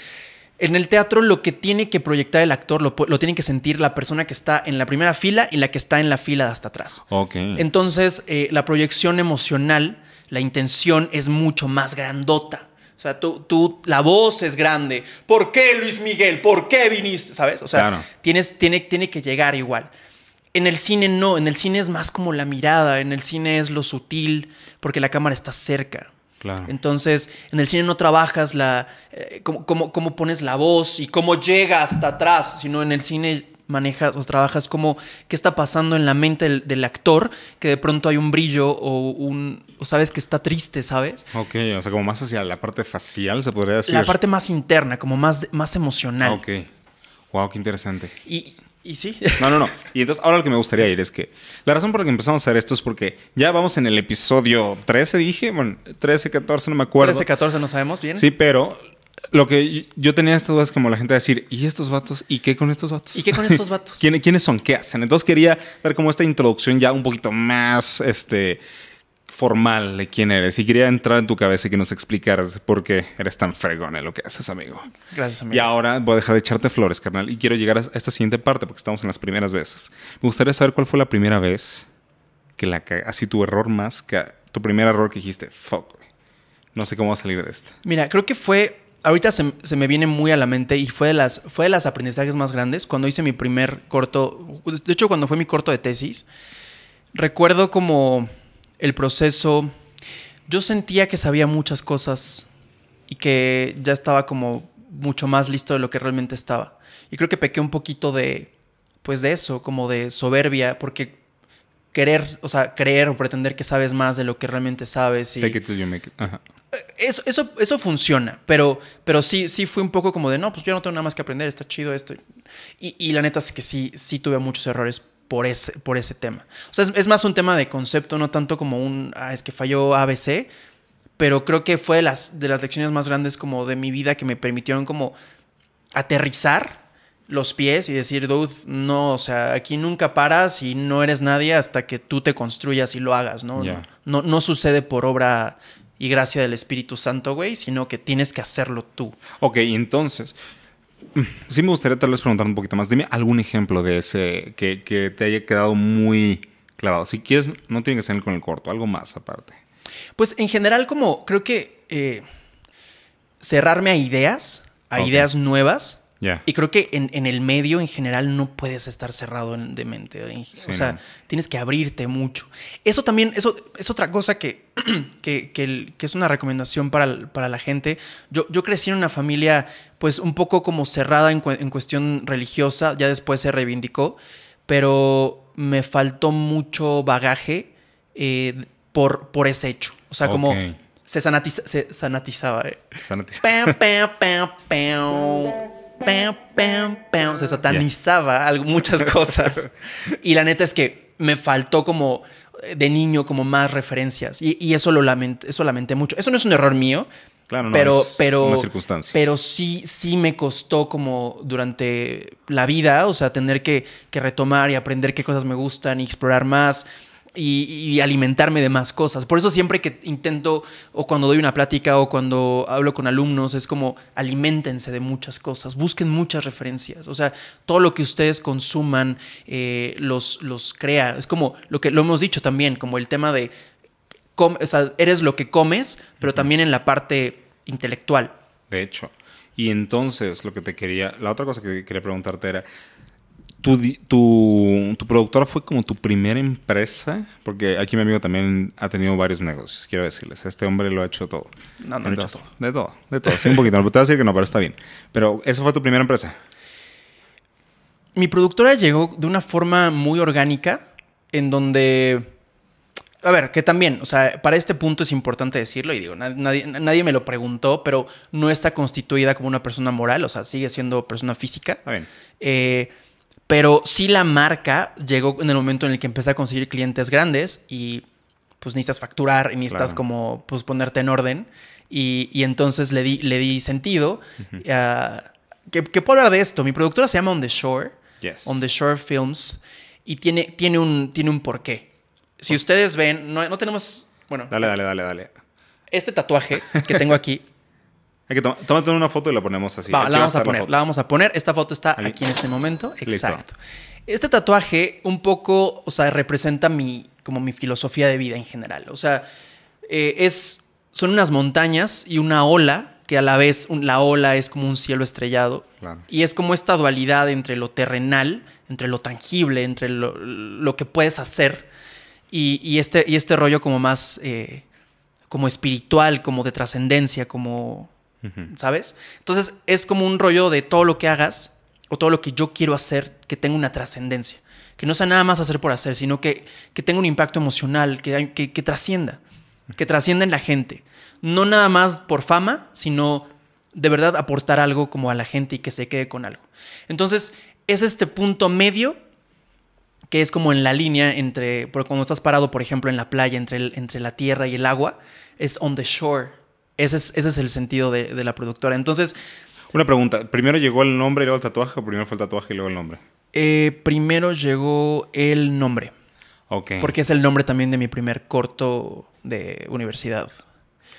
en el teatro lo que tiene que proyectar el actor lo, tiene que sentir la persona que está en la primera fila y la que está en la fila de hasta atrás. Ok. Entonces, eh, la proyección emocional, la intención es mucho más grandota. O sea, tú, la voz es grande. ¿Por qué Luis Miguel? ¿Por qué viniste? ¿Sabes? O sea, tienes, tiene, tiene que llegar igual. En el cine no, en el cine es más como la mirada, en el cine es lo sutil, porque la cámara está cerca. Claro. Entonces, en el cine no trabajas la, eh, cómo, cómo, pones la voz y cómo llega hasta atrás, sino en el cine manejas o trabajas como qué está pasando en la mente del, actor, que de pronto hay un brillo o un o sabes que está triste, ¿sabes? Ok, o sea, como más hacia la parte facial se podría decir. La parte más interna, como más, más emocional. Ok. Wow, qué interesante. Y, y sí. No, no, no. Y entonces ahora lo que me gustaría ir es que la razón por la que empezamos a hacer esto es porque ya vamos en el episodio 13, dije, bueno, 13, 14, no me acuerdo. 13, 14, no sabemos bien. Sí, pero lo que yo tenía estas dudas como la gente decir, ¿y estos vatos? ¿Y qué con estos vatos? ¿Y qué con estos vatos? ¿Quiénes son? ¿Qué hacen? Entonces quería ver como esta introducción ya un poquito más este, formal de quién eres. Y quería entrar en tu cabeza y que nos explicaras por qué eres tan fregón en lo que haces, amigo. Gracias, amigo. Y ahora voy a dejar de echarte flores, carnal. Y quiero llegar a esta siguiente parte porque estamos en las primeras veces. Me gustaría saber cuál fue la primera vez que la Así tu error más... tu primer error que dijiste, fuck, no sé cómo va a salir de esto. Mira, creo que fue ahorita se, me viene muy a la mente y fue de, las, fue las aprendizajes más grandes cuando hice mi primer corto, de hecho cuando fue mi corto de tesis, recuerdo como el proceso, yo sentía que sabía muchas cosas y que ya estaba como mucho más listo de lo que realmente estaba. Y creo que pequé un poquito de, pues de eso, como de soberbia, porque querer, o sea, creer o pretender que sabes más de lo que realmente sabes. Y, eh, eso, eso, funciona, pero, pero sí, sí fue un poco como de, no, pues yo no tengo nada más que aprender, está chido esto. Y, la neta es que sí, sí tuve muchos errores por ese, por ese tema. O sea, es, más un tema de concepto, no tanto como un, ah, es que falló ABC, pero creo que fue de las, de las lecciones más grandes como de mi vida que me permitieron como aterrizar los pies y decir, dude, no, o sea, aquí nunca paras y no eres nadie hasta que tú te construyas y lo hagas, No, no, no, sucede por obra y gracia del Espíritu Santo, güey, sino que tienes que hacerlo tú. Ok, entonces, mm, sí me gustaría tal vez preguntar un poquito más. Dime algún ejemplo de ese que, que te haya quedado muy clavado. Si quieres, no tiene que ser con el corto, algo más aparte. Pues en general, como creo que eh, cerrarme a ideas, a ideas nuevas, y creo que en, el medio en general no puedes estar cerrado de mente. o sea, tienes que abrirte mucho. Eso también, eso es otra cosa que, que, es una recomendación para, para la gente. Yo, yo, crecí en una familia pues un poco como cerrada en, en cuestión religiosa, ya después se reivindicó, pero me faltó mucho bagaje eh, por, por ese hecho. O sea, como se, sanatiza, se sanatizaba. Eh. Se satanizaba muchas cosas. y la neta es que me faltó como eh, de niño como más referencias. Y, eso lo lamenté, eso mucho. Eso no es un error mío. Claro, pero, pero, Pero sí, sí me costó como durante la vida, o sea, tener que retomar y aprender qué cosas me gustan y explorar más y, alimentarme de más cosas. Por eso siempre que intento o cuando doy una plática o cuando hablo con alumnos es como alimentense de muchas cosas, busquen muchas referencias, o sea, todo lo que ustedes consuman eh, los, los crea. Es como lo que lo hemos dicho también, como el tema de, o sea, eres lo que comes, pero también en la parte intelectual. De hecho. Y entonces lo que te quería, la otra cosa que quería preguntarte era, tu, tu, productora fue como tu primera empresa, porque aquí mi amigo también ha tenido varios negocios, quiero decirles. Este hombre lo ha hecho todo. No, no lo he hecho todo. De todo, de todo. Sí, un poquito. te voy a decir que no, pero está bien. Pero, ¿eso fue tu primera empresa? Mi productora llegó de una forma muy orgánica, en donde. A ver, que también, o sea, para este punto es importante decirlo y digo, nadie, nadie me lo preguntó, pero no está constituida como una persona moral, o sea, sigue siendo persona física. Está bien. Eh pero sí la marca llegó en el momento en el que empecé a conseguir clientes grandes y pues necesitas facturar y necesitas como pues ponerte en orden. Y, y entonces le di, le di sentido. Ah, ¿Qué que, puedo hablar de esto. Mi productora se llama On The Shore. Yes. On The Shore Films. Y tiene, tiene, un, tiene un porqué. Si ustedes ven, no, no tenemos... Bueno. Dale, dale, dale, dale. Este tatuaje que tengo aquí hay que tomar una foto y la ponemos así. la vamos a, poner. La, vamos a poner. Esta foto está aquí en este momento. Exacto. Este tatuaje un poco, o sea, representa mi, como mi filosofía de vida en general. O sea, eh, es, son unas montañas y una ola que a la vez la ola es como un cielo estrellado. Y es como esta dualidad entre lo terrenal, entre lo tangible, entre lo, que puedes hacer y, este, y este rollo como más eh, como espiritual, como de trascendencia, como ¿sabes? Entonces es como un rollo de todo lo que hagas o todo lo que yo quiero hacer que tenga una trascendencia, que no sea nada más hacer por hacer, sino que, tenga un impacto emocional, que, que, trascienda, que trascienda en la gente. No nada más por fama, sino de verdad aportar algo como a la gente y que se quede con algo. Entonces es este punto medio que es como en la línea entre, cuando estás parado, por ejemplo, en la playa, entre, entre la tierra y el agua, es on the shore, ese es, ese el sentido de, la productora. Entonces... Una pregunta. ¿Primero llegó el nombre y luego el tatuaje o primero fue el tatuaje y luego el nombre? Eh, primero llegó el nombre. Ok. Porque es el nombre también de mi primer corto de universidad.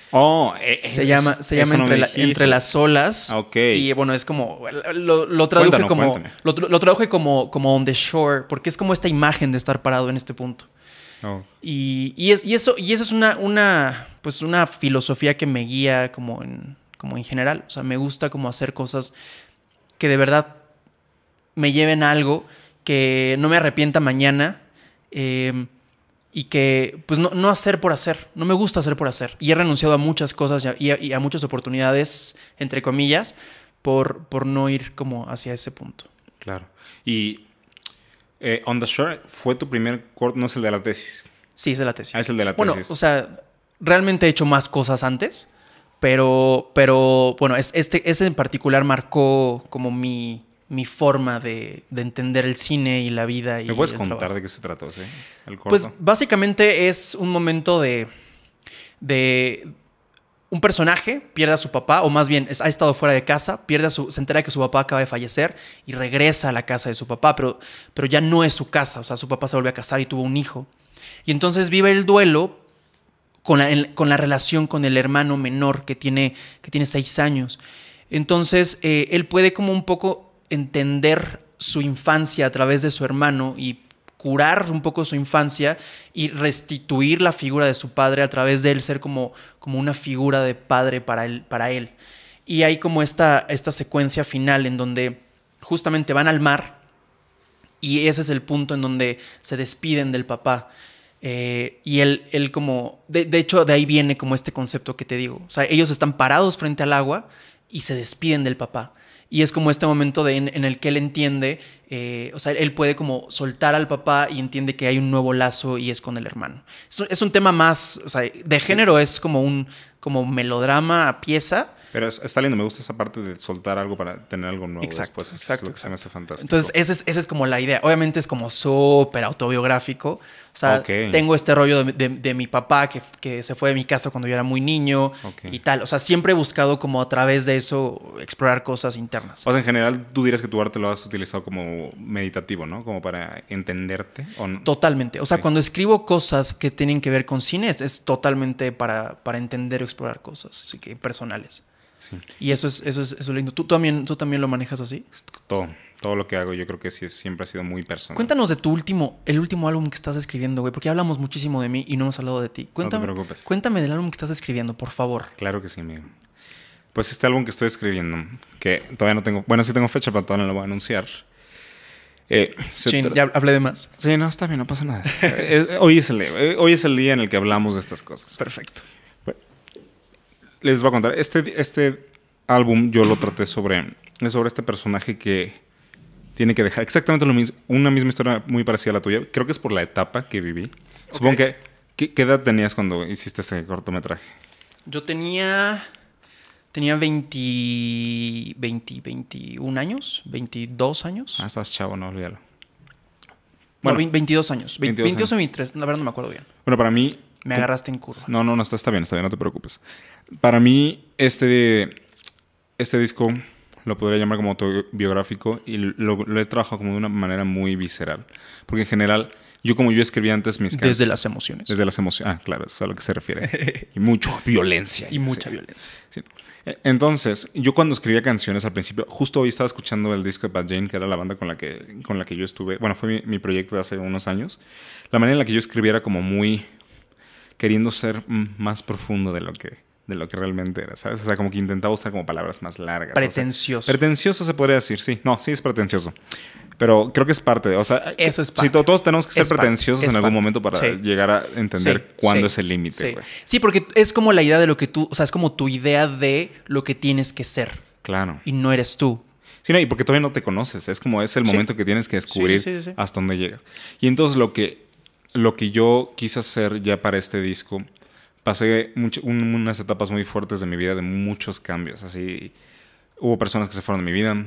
Oh, e-, e-, se llama, se llama entre, las olas. Y bueno, es como. Lo, lo traduje como. Lo, traduje como, on the shore, porque es como esta imagen de estar parado en este punto. Oh. Y, eso, y eso es una, una pues una filosofía que me guía como en, como en general. O sea, me gusta como hacer cosas que de verdad me lleven a algo, que no me arrepienta mañana em, y que pues no, hacer por hacer, no me gusta hacer por hacer. Y he renunciado a muchas cosas y a, muchas oportunidades, entre comillas, por, por no ir como hacia ese punto. Claro. Y eh, On the Shore fue tu primer corto, no es el de la tesis. Sí, es de la tesis. Ah, es el de la tesis. Bueno, o sea, realmente he hecho más cosas antes, pero, pero bueno, este, ese en particular marcó como mi, mi forma de, entender el cine y la vida. Y ¿Me puedes contar de qué se trató el Pues básicamente es un momento de, de un personaje pierde a su papá, o más bien ha estado fuera de casa, pierde su, se entera que su papá acaba de fallecer y regresa a la casa de su papá, pero, pero ya no es su casa, o sea, su papá se volvió a casar y tuvo un hijo. Y entonces vive el duelo, con la, relación con el hermano menor que tiene, que tiene seis años. Entonces, eh, él puede como un poco entender su infancia a través de su hermano y curar un poco su infancia y restituir la figura de su padre a través de él ser como, como una figura de padre para él. Para él. Y hay como esta, esta secuencia final en donde justamente van al mar y ese es el punto en donde se despiden del papá. Eh, y él, él como, de, hecho, de ahí viene como este concepto que te digo. O sea, ellos están parados frente al agua y se despiden del papá. Y es como este momento de, en, el que él entiende, eh, o sea, él puede como soltar al papá y entiende que hay un nuevo lazo y es con el hermano. Es, un tema más, o sea, de género es como un como melodrama a pieza, pero está lindo, me gusta esa parte de soltar algo para tener algo nuevo exacto, después. Exacto, es se me hace Entonces, esa es, como la idea. Obviamente es como súper autobiográfico. O sea, tengo este rollo de, de, mi papá que, se fue de mi casa cuando yo era muy niño y tal. O sea, siempre he buscado como a través de eso explorar cosas internas. O sea, en general, tú dirías que tu arte lo has utilizado como meditativo, ¿no? Como para entenderte. ¿o Totalmente. O sea, cuando escribo cosas que tienen que ver con cines, es totalmente para, para entender o explorar cosas personales. Y eso es, eso es, eso lindo. ¿Tú también, ¿Tú también lo manejas así? Todo. Todo lo que hago yo creo que sí, siempre ha sido muy personal. Cuéntanos de tu último, el último álbum que estás escribiendo, güey, porque ya hablamos muchísimo de mí y no hemos hablado de ti. Cuéntame, no te preocupes. Cuéntame del álbum que estás escribiendo, por favor. Claro que sí, amigo. Pues este álbum que estoy escribiendo, que todavía no tengo, bueno, sí tengo fecha, pero todavía no lo voy a anunciar. Eh, ya hablé de más. Sí, no, está bien, no pasa nada. Eh, eh, hoy, es el, eh, hoy es el día en el que hablamos de estas cosas. Perfecto les voy a contar. Este, este álbum yo lo traté sobre, sobre este personaje que tiene que dejar exactamente lo mismo, una misma historia muy parecida a la tuya. Creo que es por la etapa que viví. Supongo que. ¿qué, edad tenías cuando hiciste ese cortometraje? Yo tenía. Tenía 20, 20, 21 años, 22 años. Ah, estás chavo, no olvídalo. Bueno, 22 años. 22, o 23, la verdad no me acuerdo bien. Bueno, para mí, me agarraste en curva. No, no, no, está, está bien, está bien, no te preocupes. Para mí, este, este disco lo podría llamar como autobiográfico y lo, he trabajado como de una manera muy visceral. Porque en general, yo como yo escribía antes mis canciones. Desde las emociones. Desde las emociones. Ah, claro, eso es a lo que se refiere. y mucha violencia. Y mucha violencia. E, entonces, yo cuando escribía canciones al principio, justo hoy estaba escuchando el disco de Bad Jane, que era la banda con la que, con la que yo estuve. Bueno, fue mi, mi proyecto de hace unos años. La manera en la que yo escribía era como muy queriendo ser mm, más profundo de lo que de lo que realmente era, ¿sabes? O sea, como que intentaba usar como palabras más largas. Pretencioso. pretencioso se podría decir, sí. No, sí es pretencioso. Pero creo que es parte de, o sea, eso es parte. Si todos tenemos que ser pretenciosos en algún momento para llegar a entender cuándo es el límite. Sí. porque es como la idea de lo que tú, o sea, es como tu idea de lo que tienes que ser. Claro. Y no eres tú. Sí, no, y porque todavía no te conoces. Es como es el momento que tienes que descubrir hasta dónde llegas. Y entonces lo que lo que yo quise hacer ya para este disco, pasé unas etapas muy fuertes de mi vida, de muchos cambios. Así, hubo personas que se fueron de mi vida,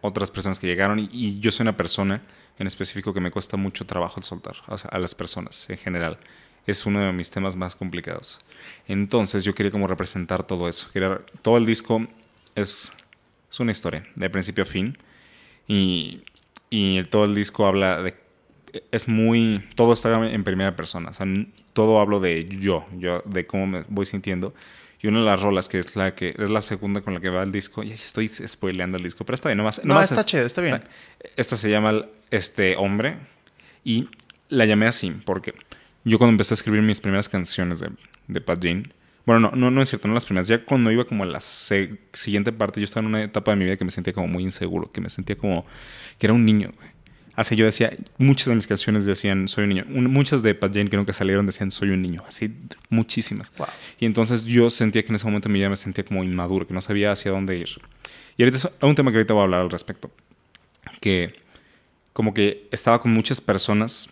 otras personas que llegaron, y, yo soy una persona en específico que me cuesta mucho trabajo soltar a las personas en general. Es uno de mis temas más complicados. Entonces yo quería como representar todo eso. todo el disco es, una historia, de principio a fin. Y, y todo el disco habla de es muy, todo está en primera persona, o sea, todo hablo de yo, yo de cómo me voy sintiendo. Y una de las rolas que es la que es la segunda con la que va el disco, y estoy spoileando el disco, pero está bien, nomás, no, nomás está chido, está bien. Esta se llama Este Hombre y la llamé así porque yo cuando empecé a escribir mis primeras canciones de, de Pat bueno, no, no, no es cierto, no las primeras, ya cuando iba como a la siguiente parte, yo estaba en una etapa de mi vida que me sentía como muy inseguro, que me sentía como que era un niño, güey Así yo decía, muchas de mis canciones decían soy un niño. muchas de Pat Jane que nunca salieron decían soy un niño. Así muchísimas. Y entonces yo sentía que en ese momento mi vida me sentía como inmaduro, que no sabía hacia dónde ir. Y ahorita es un tema que ahorita voy a hablar al respecto. Que como que estaba con muchas personas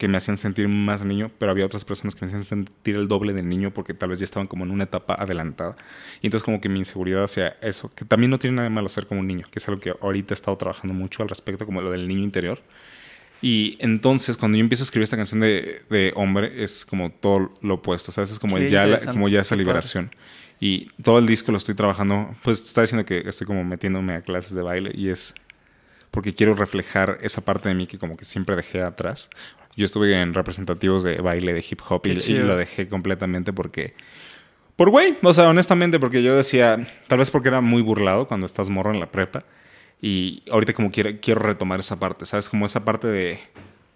que me hacían sentir más niño, pero había otras personas que me hacían sentir el doble de niño porque tal vez ya estaban como en una etapa adelantada. Y entonces como que mi inseguridad hacia eso, que también no tiene nada de malo ser como un niño, que es algo que ahorita he estado trabajando mucho al respecto, como lo del niño interior. Y entonces cuando yo empiezo a escribir esta canción de, hombre, es como todo lo opuesto, ¿sabes? Es como, ya, como ya esa liberación. Y todo el disco lo estoy trabajando, pues está diciendo que estoy como metiéndome a clases de baile y es porque quiero reflejar esa parte de mí que como que siempre dejé atrás. Yo estuve en representativos de baile de hip hop y, lo dejé completamente porque... Por güey, o sea, honestamente, porque yo decía, tal vez porque era muy burlado cuando estás morro en la prepa. Y ahorita como quiero, quiero retomar esa parte, ¿sabes? Como esa parte de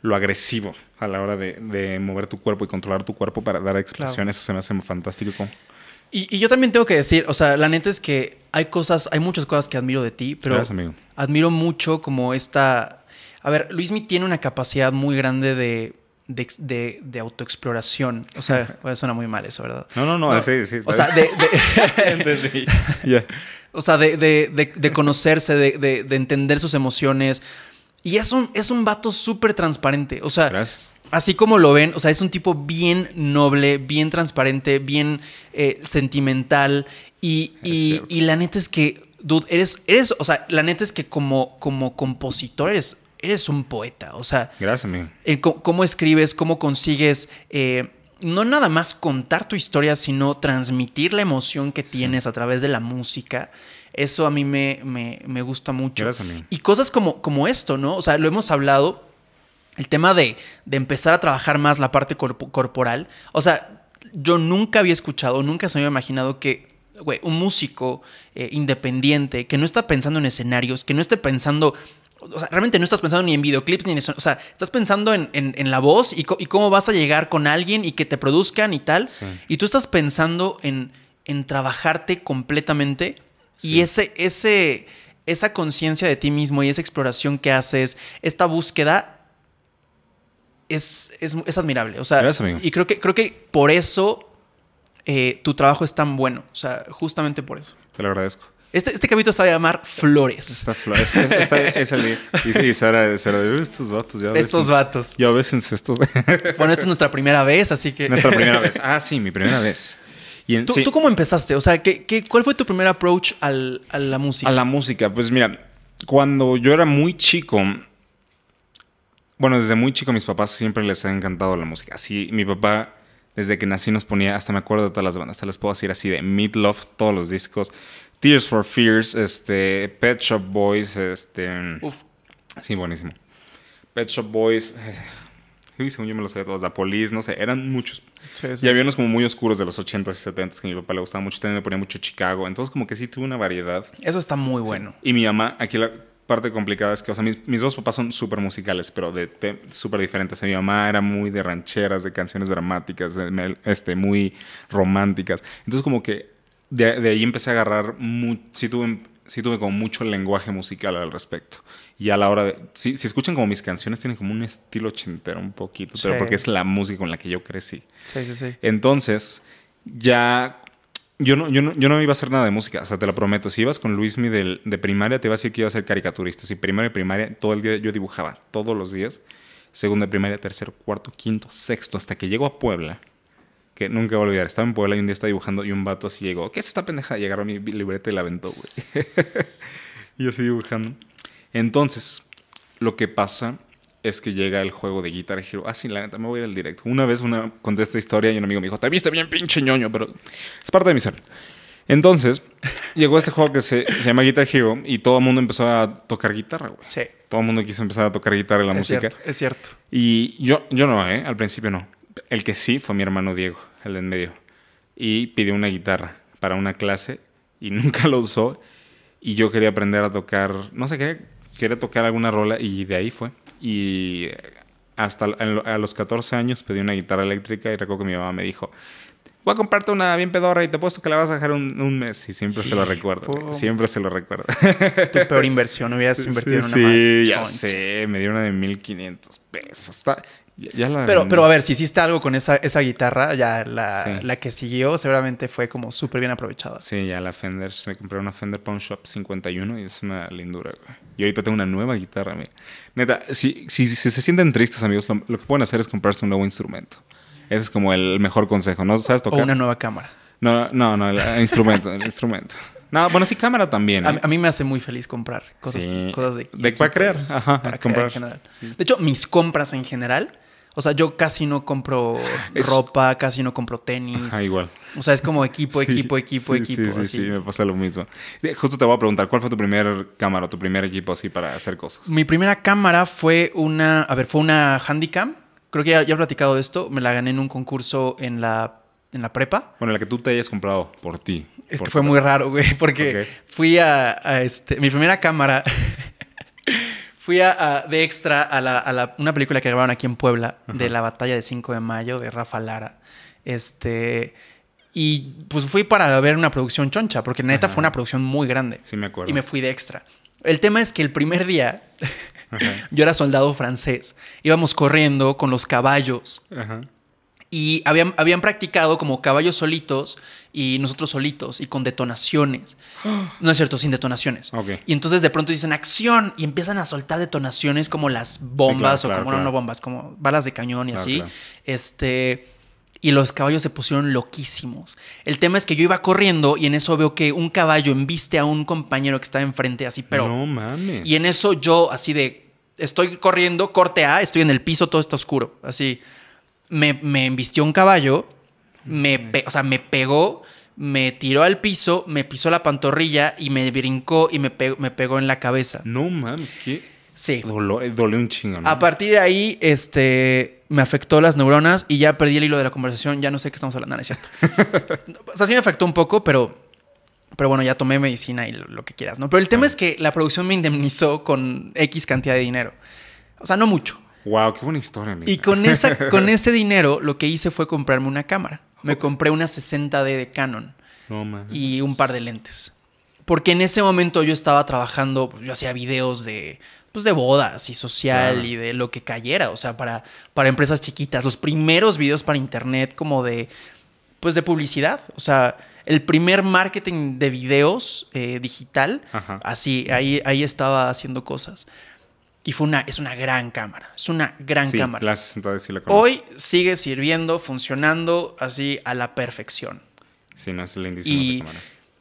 lo agresivo a la hora de, mover tu cuerpo y controlar tu cuerpo para dar expresión. Eso se me hace fantástico. Y, yo también tengo que decir, o sea, la neta es que hay cosas, hay muchas cosas que admiro de ti, pero admiro mucho como esta a ver, Luismi tiene una capacidad muy grande de de, autoexploración. O sea, suena muy mal eso, ¿verdad? No, no, no, sí, sí. O sea, de... de, conocerse, de, entender sus emociones. Y es un, es un vato súper transparente. O sea, así como lo ven, o sea, es un tipo bien noble, bien transparente, bien eh, sentimental. Y, la neta es que, dude, eres, eres, o sea, la neta es que como, como compositor eres eres un poeta. O sea, gracias, amigo. cómo escribes, cómo consigues. Eh, no nada más contar tu historia, sino transmitir la emoción que tienes a través de la música. Eso a mí me, me, gusta mucho. Gracias, mí Y cosas como, como esto, ¿no? O sea, lo hemos hablado. El tema de, de empezar a trabajar más la parte corporal. O sea, yo nunca había escuchado, nunca se me había imaginado que un músico eh, independiente que no está pensando en escenarios, que no esté pensando o sea, realmente no estás pensando ni en videoclips ni en eso. O sea, estás pensando en, la voz y, cómo vas a llegar con alguien y que te produzcan y tal. Y tú estás pensando en, trabajarte completamente y ese, ese, esa conciencia de ti mismo y esa exploración que haces, esta búsqueda. Es, es, admirable. O sea, y creo que, creo que por eso eh, tu trabajo es tan bueno. O sea, justamente por eso. Te lo agradezco. Este, este capítulo se va a llamar Flores. Esta flores. está es esa y sí, Sara, estos vatos. Ya estos vatos. a veces estos. bueno, esta es nuestra primera vez, así que. nuestra primera vez. Ah, sí, mi primera vez. Y ¿Tú, cómo empezaste? O sea, ¿qué, cuál fue tu primer approach a la música? A la música, pues mira, cuando yo era muy chico, bueno, desde muy chico mis papás siempre les ha encantado la música. Así, mi papá, desde que nací nos ponía, hasta me acuerdo de todas las bandas, hasta les puedo decir así, de Meat Love, todos los discos, Tears for Fears, este, Pet Shop Boys, este... Sí, buenísimo. Pet Shop Boys... según yo me los sabía todos. La Police, no sé, eran muchos. Y había unos como muy oscuros de los 80s y 70s que a mi papá le gustaba mucho. También me ponía mucho Chicago. Entonces, como que sí tuve una variedad. Eso está muy bueno. Y mi mamá, aquí la parte complicada es que, o sea, mis, dos papás son súper musicales, pero de, súper diferentes. mi mamá era muy de rancheras, de canciones dramáticas, este, muy románticas. Entonces, como que de, ahí empecé a agarrar, sí, tuve, tuve como mucho lenguaje musical al respecto. Y a la hora de, si, escuchan como mis canciones, tienen como un estilo ochentero un poquito, pero porque es la música con la que yo crecí. Sí, sí, sí. Entonces, ya yo no, yo, no, iba a hacer nada de música, o sea, te lo prometo. Si ibas con Luis de, de primaria, te iba a decir que iba a ser caricaturista. Si de primaria, todo el día yo dibujaba, todos los días. Segundo de primaria, tercero, cuarto, quinto, sexto, hasta que llego a Puebla que nunca voy a olvidar. Estaba en Puebla y un día estaba dibujando y un vato así llegó. ¿Qué es esta pendeja? Y agarró mi libreta y la aventó, güey. y yo seguí dibujando. Entonces, lo que pasa es que llega el juego de Guitar Hero. Ah, sí, la neta, me voy del directo. Una vez una, conté esta historia y un amigo me dijo, te viste bien pinche ñoño, pero es parte de mi ser. Entonces, llegó este juego que se, se, llama Guitar Hero y todo el mundo empezó a tocar guitarra, güey. Sí. Todo el mundo quiso empezar a tocar guitarra en la música. es cierto. Y yo, yo no, ¿eh? Al principio no. El que sí fue mi hermano Diego, el de en medio. Y pidió una guitarra para una clase y nunca lo usó. Y yo quería aprender a tocar, no sé, quería, quería tocar alguna rola y de ahí fue. Y hasta a los 14 años pedí una guitarra eléctrica y recuerdo que mi mamá me dijo, voy a comprarte una bien pedorra y te apuesto que la vas a dejar un, mes. Y siempre se lo recuerdo. Siempre se lo recuerdo. Tu peor inversión, hubieras invertido en una más. Sí, ya sé. Me dio una de 1500 pesos pero, pero a ver, si hiciste algo con esa, esa guitarra, ya la, que siguió seguramente fue como súper bien aprovechada. Sí, ya la Fender, se me compré una Fender Pawn Shop 51 y es una lindura, Y ahorita tengo una nueva guitarra, Neta, si, si, se sienten tristes, amigos, lo, que pueden hacer es comprarse un nuevo instrumento. Ese es como el mejor consejo, ¿no? ¿Sabes tocar? O una nueva cámara. No, no, no, el instrumento, el instrumento. No, bueno, sí, cámara también. A, ¿eh? mí me hace muy feliz comprar cosas, cosas de. De para crear. Ajá, para comprar. en general. De hecho, mis compras en general o sea, yo casi no compro ropa, casi no compro tenis. Ah, igual. O sea, es como equipo, equipo, equipo, equipo. Sí, sí, sí, me pasa lo mismo. Justo te voy a preguntar, ¿cuál fue tu primer cámara, tu primer equipo así para hacer cosas? Mi primera cámara fue una, a ver, fue una Handycam. Creo que ya, he platicado de esto. Me la gané en un concurso en la en la prepa. Bueno, la que tú te hayas comprado por ti. Es que fue muy raro, güey, porque fui a, a, este, mi primera cámara Fui a, de extra a, la, a la, una película que grabaron aquí en Puebla de la batalla de 5 de mayo de Rafa Lara. Este. Y pues fui para ver una producción choncha, porque neta fue una producción muy grande. Sí, me acuerdo. Y me fui de extra. El tema es que el primer día yo era soldado francés. Íbamos corriendo con los caballos. Ajá. Y habían, habían practicado como caballos solitos y nosotros solitos y con detonaciones. No es cierto, sin detonaciones. Y entonces de pronto dicen acción y empiezan a soltar detonaciones como las bombas o como no bombas, como balas de cañón y así. Este y los caballos se pusieron loquísimos. El tema es que yo iba corriendo y en eso veo que un caballo embiste a un compañero que estaba enfrente así, pero No mames. Y en eso yo así de estoy corriendo, corte A, estoy en el piso, todo está oscuro, así me, embistió un caballo, me o sea, me pegó, me tiró al piso, me pisó la pantorrilla y me brincó y me, me pegó en la cabeza. No mames, que Sí. Eh, dolió un chingo, A partir de ahí, este, me afectó las neuronas y ya perdí el hilo de la conversación, ya no sé qué estamos hablando, no, es cierto. o sea, sí me afectó un poco, pero, pero bueno, ya tomé medicina y lo, que quieras, ¿no? Pero el tema es que la producción me indemnizó con X cantidad de dinero. O sea, no mucho, Wow, qué buena historia. Y con, esa, con ese dinero lo que hice fue comprarme una cámara. Me compré una 60D de Canon y un par de lentes. Porque en ese momento yo estaba trabajando, yo hacía videos de pues de bodas y social y de lo que cayera, o sea, para, para empresas chiquitas. Los primeros videos para internet como de, pues de publicidad, o sea, el primer marketing de videos eh, digital, así, ahí, ahí estaba haciendo cosas. Y fue una, es una gran cámara, es una gran sí, cámara. Hoy sigue sirviendo, funcionando así a la perfección. Sí, no es lindísima y, esa cámara.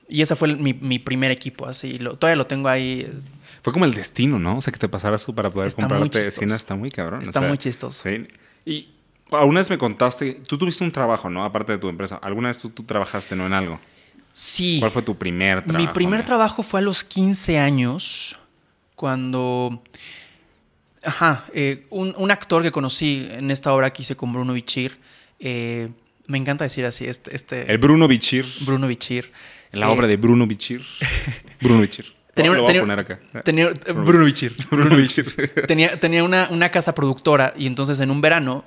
Y ese fue mi, primer equipo, así. Lo, todavía lo tengo ahí. Fue como el destino, ¿no? O sea, que te pasaras tú para poder comprarte escena. Está muy cabrón. Está muy chistoso. Sí. Y alguna vez me contaste, tú tuviste un trabajo, ¿no? Aparte de tu empresa. ¿Alguna vez tú, trabajaste, no, en algo? Sí. ¿Cuál fue tu primer trabajo? Mi primer trabajo fue a los 15 años, cuando... Ajá, eh, un, actor que conocí en esta obra que hice con Bruno Bichir, eh, me encanta decir así, este, este, El Bruno Bichir. Bruno Bichir. La obra de Bruno Bichir. Eh. Bruno Bichir. Tenía, Lo voy a poner acá. Bruno, Bruno Bichir. tenía, una, casa productora y entonces en un verano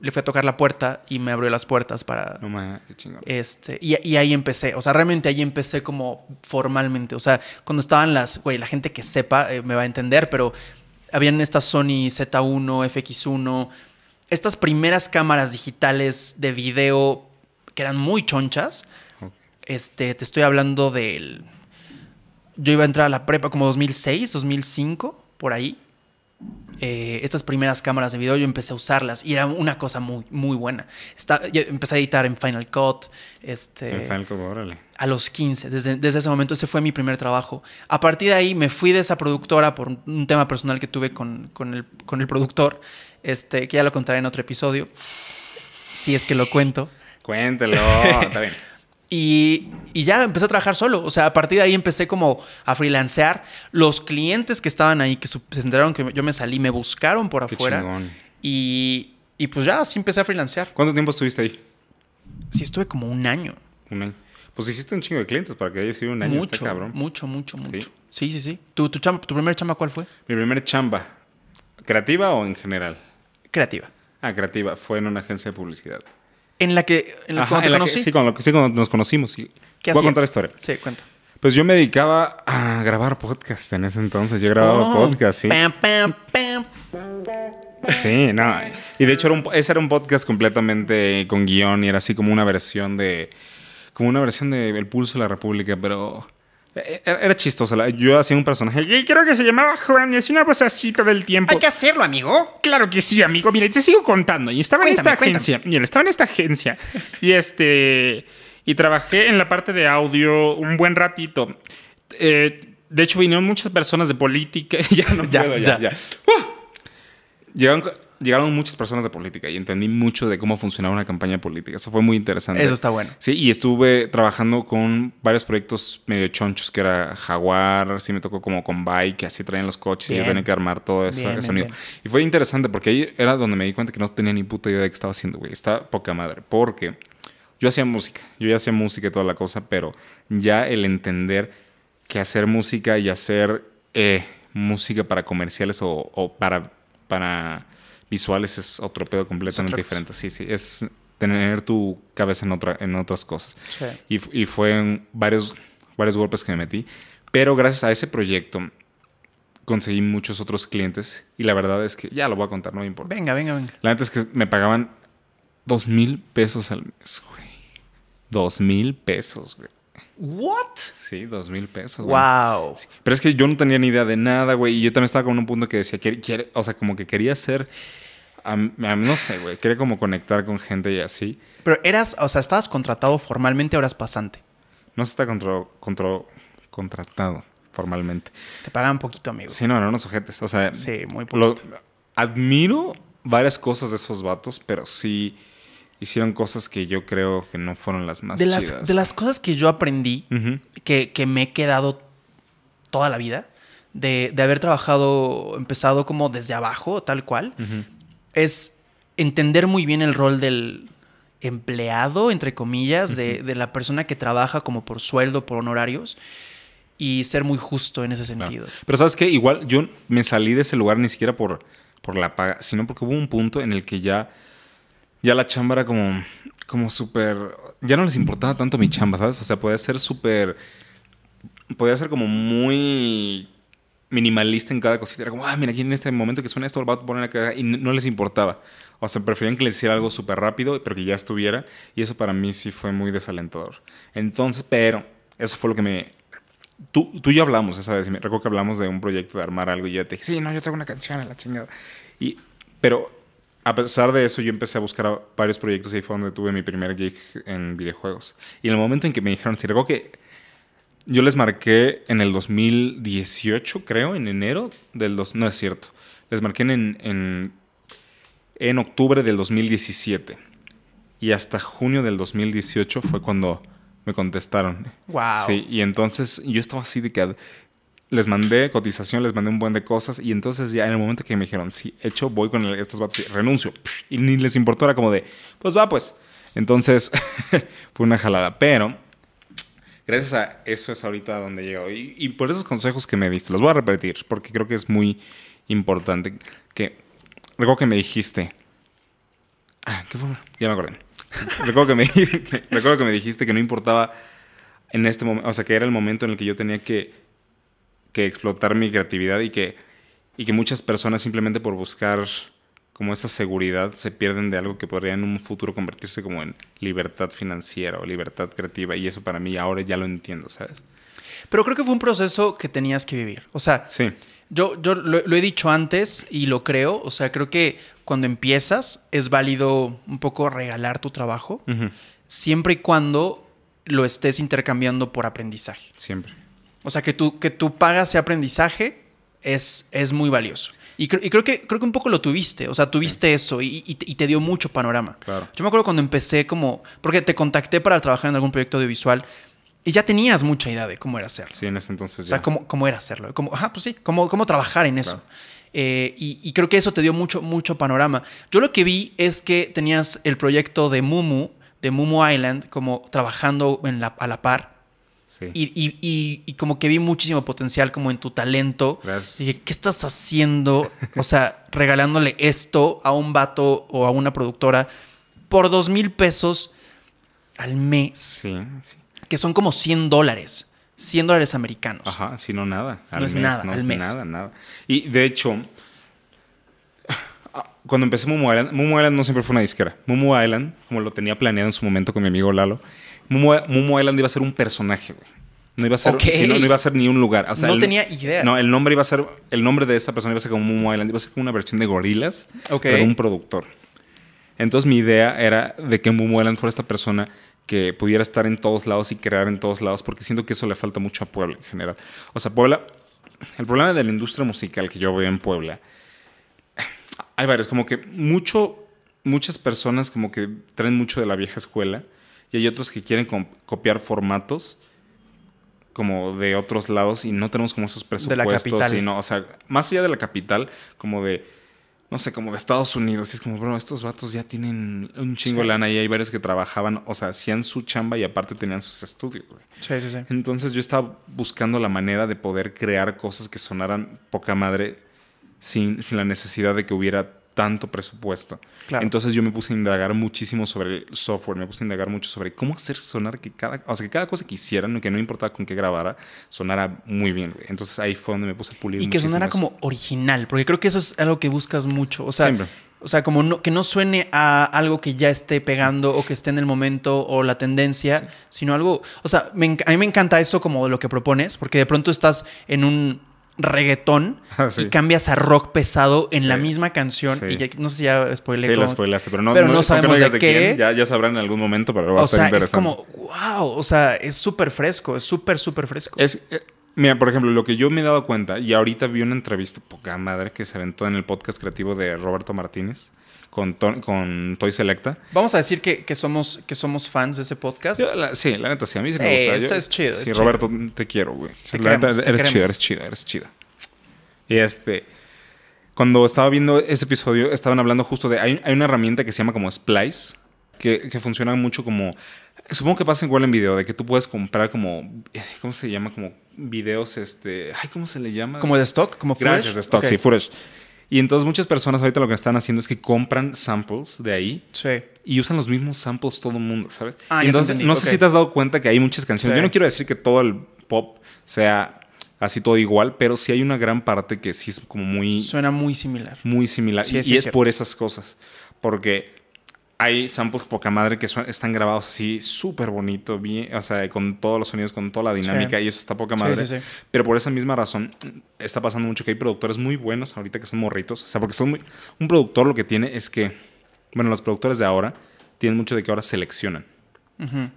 le fui a tocar la puerta y me abrió las puertas para... No mames, qué Este, y, ahí empecé, o sea, realmente ahí empecé como formalmente, o sea, cuando estaban las, güey, la gente que sepa me va a entender, pero habían estas Sony Z1, FX1, estas primeras cámaras digitales de video que eran muy chonchas. Este, te estoy hablando del... Yo iba a entrar a la prepa como 2006, 2005, por ahí. Eh, estas primeras cámaras de video yo empecé a usarlas y era una cosa muy, muy buena. Está, yo empecé a editar en Final Cut. Este, A los 15, desde, ese momento ese fue mi primer trabajo. A partir de ahí me fui de esa productora por un tema personal que tuve con, con, el, con el, productor, este, que ya lo contaré en otro episodio, si es que lo cuento. Cuéntelo, está bien. Y, ya empecé a trabajar solo. O sea, a partir de ahí empecé como a freelancear. Los clientes que estaban ahí, que se enteraron que yo me salí, me buscaron por afuera. Y, y pues ya así empecé a freelancear. ¿Cuánto tiempo estuviste ahí? Sí, estuve como un año. Un año. Pues hiciste un chingo de clientes para que haya sido un año. Mucho, cabrón. mucho, mucho, mucho. Sí, sí, sí. ¿Tu, tu, chamba, ¿Tu primer chamba cuál fue? Mi primer chamba. ¿Creativa o en general? Creativa. Ah, creativa. Fue en una agencia de publicidad en la que, en te Que, sí, cuando, nos conocimos. Sí. Voy a contar la historia. Sí, cuenta. Pues yo me dedicaba a grabar podcast en ese entonces. Yo grababa oh. podcast, sí. Pam, pam, pam. Sí, no. Y de hecho era un, ese era un podcast completamente con guión y era así como una versión de... Como una versión de El Pulso de la República, pero... Eh, eh, era chistosa Yo hacía un personaje Y creo que se llamaba Juan y hacía una voz así todo el tiempo. Hay que hacerlo, amigo. Claro que sí, amigo. Mira, te sigo contando. Y estaba en esta agencia. Y estaba en esta agencia. Y este. Y trabajé en la parte de audio un buen ratito. Eh, de hecho, vinieron muchas personas de política. ya no ya, ya, ya. ya. llegaron llegaron muchas personas de política y entendí mucho de cómo funcionaba una campaña política. Eso fue muy interesante. Eso está bueno. Sí, y estuve trabajando con varios proyectos medio chonchos, que era Jaguar, sí me tocó como con Bike, que así traían los coches y yo tenía que armar todo ese sonido. Y fue interesante porque ahí era donde me di cuenta que no tenía ni puta idea de qué estaba haciendo, güey. Está poca madre. Porque yo hacía música, yo ya hacía música y toda la cosa, pero ya el entender que hacer música y hacer eh, música para comerciales o, o para, para visuales es otro pedo completamente diferente. Sí, sí, es tener tu cabeza en, otra, en otras cosas. Y, y, fue en varios, varios golpes que me metí. Pero gracias a ese proyecto conseguí muchos otros clientes y la verdad es que ya lo voy a contar, no me importa. Venga, venga, venga. La neta es que me pagaban dos mil pesos al mes, güey. Dos mil pesos, güey. ¿What? Sí, dos mil pesos. Wow. Pero es que yo no tenía ni idea de nada, güey. Y yo también estaba con un punto que decía, o sea, como que quería ser... no sé, güey. Quería como conectar con gente y así. Pero eras, o sea, estabas contratado formalmente o eras pasante. No se está contra, contratado formalmente. Te pagan poquito, amigo. Sí, no, no, unos sujetes. O sea, sí, muy poquito. admiro varias cosas de esos vatos, pero sí hicieron cosas que yo creo que no fueron las más de Las, de las cosas que yo aprendí, que, me he quedado toda la vida, de, haber trabajado, empezado como desde abajo, tal cual, es entender muy bien el rol del empleado, entre comillas, de, la persona que trabaja como por sueldo, por honorarios. Y ser muy justo en ese sentido. Pero sabes que igual yo me salí de ese lugar ni siquiera por, por la paga, sino porque hubo un punto en el que ya ya la chamba era como, como súper, ya no les importaba tanto mi chamba, ¿sabes? O sea, podía ser súper, podía ser como muy minimalista en cada cosita. Era como, ah, mira, aquí en este momento que suena esto, lo voy a poner acá. Y no les importaba. O sea, preferían que les hiciera algo súper rápido, pero que ya estuviera. Y eso para mí sí fue muy desalentador. Entonces, pero eso fue lo que me... Tú, tú y yo hablamos esa vez. recuerdo que hablamos de un proyecto de armar algo. Y ya te dije, sí, no, yo tengo una canción en la chingada. Y, pero a pesar de eso, yo empecé a buscar varios proyectos y ahí fue donde tuve mi primer gig en videojuegos. Y en el momento en que me dijeron, si algo que yo les marqué en el 2018, creo, en enero del... Dos, no es cierto. Les marqué en, en, en octubre del 2017. Y hasta junio del 2018 fue cuando me contestaron. Wow. Sí, y entonces yo estaba así de que les mandé cotización, les mandé un buen de cosas y entonces ya en el momento que me dijeron, sí, hecho, voy con estos vatos y renuncio. Y ni les importó, era como de, pues va, pues. Entonces fue una jalada, pero gracias a eso es ahorita donde llego Y, por esos consejos que me diste, los voy a repetir porque creo que es muy importante que... Recuerdo que me dijiste... Ah, ¿qué fue? Ya me acordé. recuerdo, que me, recuerdo que me dijiste que no importaba en este momento, o sea, que era el momento en el que yo tenía que que explotar mi creatividad y que, y que muchas personas simplemente por buscar como esa seguridad se pierden de algo que podría en un futuro convertirse como en libertad financiera o libertad creativa y eso para mí ahora ya lo entiendo, ¿sabes? Pero creo que fue un proceso que tenías que vivir, o sea, sí. yo, yo lo, he dicho antes y lo creo, o sea, creo que cuando empiezas es válido un poco regalar tu trabajo, siempre y cuando lo estés intercambiando por aprendizaje. Siempre. O sea, que tú, que tú pagas ese aprendizaje es, es muy valioso. Y, y creo, que, creo que un poco lo tuviste, o sea, tuviste eso y, y, te dio mucho panorama. Claro. Yo me acuerdo cuando empecé como, porque te contacté para trabajar en algún proyecto audiovisual y ya tenías mucha idea de cómo era hacerlo. Sí, en ese entonces ya. O sea, cómo, cómo era hacerlo, cómo, ajá, pues sí, cómo, cómo trabajar en eso. Eh, y, y, creo que eso te dio mucho, mucho panorama. Yo lo que vi es que tenías el proyecto de Mumu, de Mumu Island, como trabajando en la, a la par. Y, como que vi muchísimo potencial como en tu talento. Gracias. dije, ¿qué estás haciendo? O sea, regalándole esto a un vato o a una productora por dos mil pesos al mes. Sí, sí. Que son como 100 dólares. 100 dólares americanos. Ajá, si no nada. no es nada, no es nada, nada. Y de hecho, ah, cuando empecé Mumu Island, Island no siempre fue una disquera. Mumu Island, como lo tenía planeado en su momento con mi amigo Lalo, Mumu Island iba a ser un personaje, güey. No iba a ser, ni un lugar. no tenía idea. No, el nombre iba a ser, el nombre de esta persona iba a ser como Mumu Island, iba a ser como una versión de gorilas, pero un productor. Entonces mi idea era de que Mumu Island fuera esta persona que pudiera estar en todos lados y crear en todos lados, porque siento que eso le falta mucho a Puebla en general. O sea, Puebla, el problema de la industria musical que yo veo en Puebla, hay varios, como que mucho, muchas personas como que traen mucho de la vieja escuela y hay otros que quieren copiar formatos como de otros lados y no tenemos como esos presupuestos. Y no, o sea, más allá de la capital, como de, no sé, como de Estados Unidos. Y es como, bro, estos vatos ya tienen un chingo de lana y hay varios que trabajaban, o sea, hacían su chamba y aparte tenían sus estudios. Sí, sí, sí. Entonces yo estaba buscando la manera de poder crear cosas que sonaran poca madre sin la necesidad de que hubiera tanto presupuesto. Entonces yo me puse a indagar muchísimo sobre el software, me puse a indagar mucho sobre cómo hacer sonar que cada, o sea, que cada cosa que hicieran, que no importaba con qué grabara, sonara muy bien. Entonces ahí fue donde me puse a pulir. Y que sonara como original, porque creo que eso es algo que buscas mucho. O sea, O sea, como no, que no suene a algo que ya esté pegando o que esté en el momento o la tendencia, sino algo... O sea, a mí me encanta eso como de lo que propones, porque de pronto estás en un reggaetón ah, y cambias a rock pesado en la misma canción. Y no sé si ya spoilé. lo pero no, sabemos de, qué. ya, sabrán en algún momento, pero va o a sea, Es como, wow, o sea, es súper fresco, es súper, súper fresco. Es, eh, mira, por ejemplo, lo que yo me he dado cuenta, y ahorita vi una entrevista, poca madre, que se aventó en el podcast creativo de Roberto Martínez con, con Toy Selecta. Vamos a decir que, somos, que somos fans de ese podcast. sí, la neta, sí, a mí sí, me gusta. Sí, Roberto, te quiero, güey. la eres, chido, eres chida, eres chida. Y este. Cuando estaba viendo ese episodio, estaban hablando justo de. Hay, una herramienta que se llama como Splice, que, funciona mucho como Supongo que pasa igual en video, de que tú puedes comprar como, ¿cómo se llama? Como videos, este, ay, ¿cómo se le llama? Como de stock, como Gracias, de stock, sí, y entonces muchas personas ahorita lo que están haciendo es que compran samples de ahí. Sí. Y usan los mismos samples todo el mundo, ¿sabes? Ah, entonces, no sé si te has dado cuenta que hay muchas canciones. Yo no quiero decir que todo el pop sea así todo igual, pero sí hay una gran parte que sí es como muy... Suena muy similar. Muy similar. y, es por esas cosas. Porque hay samples poca madre que están grabados así súper bonito, bien, o sea, con todos los sonidos, con toda la dinámica, y eso está poca madre. Pero por esa misma razón, está pasando mucho que hay productores muy buenos ahorita que son morritos. O sea, porque son Un productor lo que tiene es que. Bueno, los productores de ahora tienen mucho de que ahora seleccionan.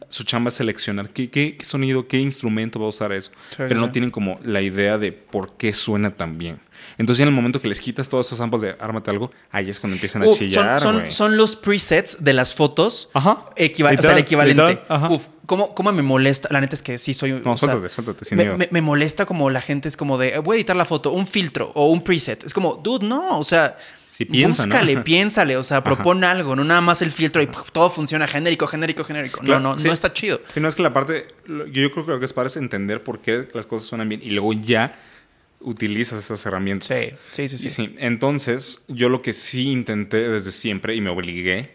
Su chamba es seleccionar qué, qué, sonido, qué instrumento va a usar eso. pero no tienen como la idea de por qué suena tan bien. Entonces, en el momento que les quitas todos esos samples de ármate algo, ahí es cuando empiezan a oh, chillar. Son, los presets de las fotos. Ajá. o sea, el equivalente. Uf, ¿cómo, me molesta? La neta es que sí soy. No, suéltate, suéltate, me, molesta como la gente es como de voy a editar la foto, un filtro o un preset. Es como, dude, no. O sea, Búscale, piénsale, o sea, propon algo, no nada más el filtro y todo funciona genérico, genérico, genérico. no, no, no está chido. no es que la parte, yo creo que lo que es para es entender por qué las cosas suenan bien y luego ya utilizas esas herramientas. sí, sí. sí. sí. Entonces, yo lo que sí intenté desde siempre y me obligué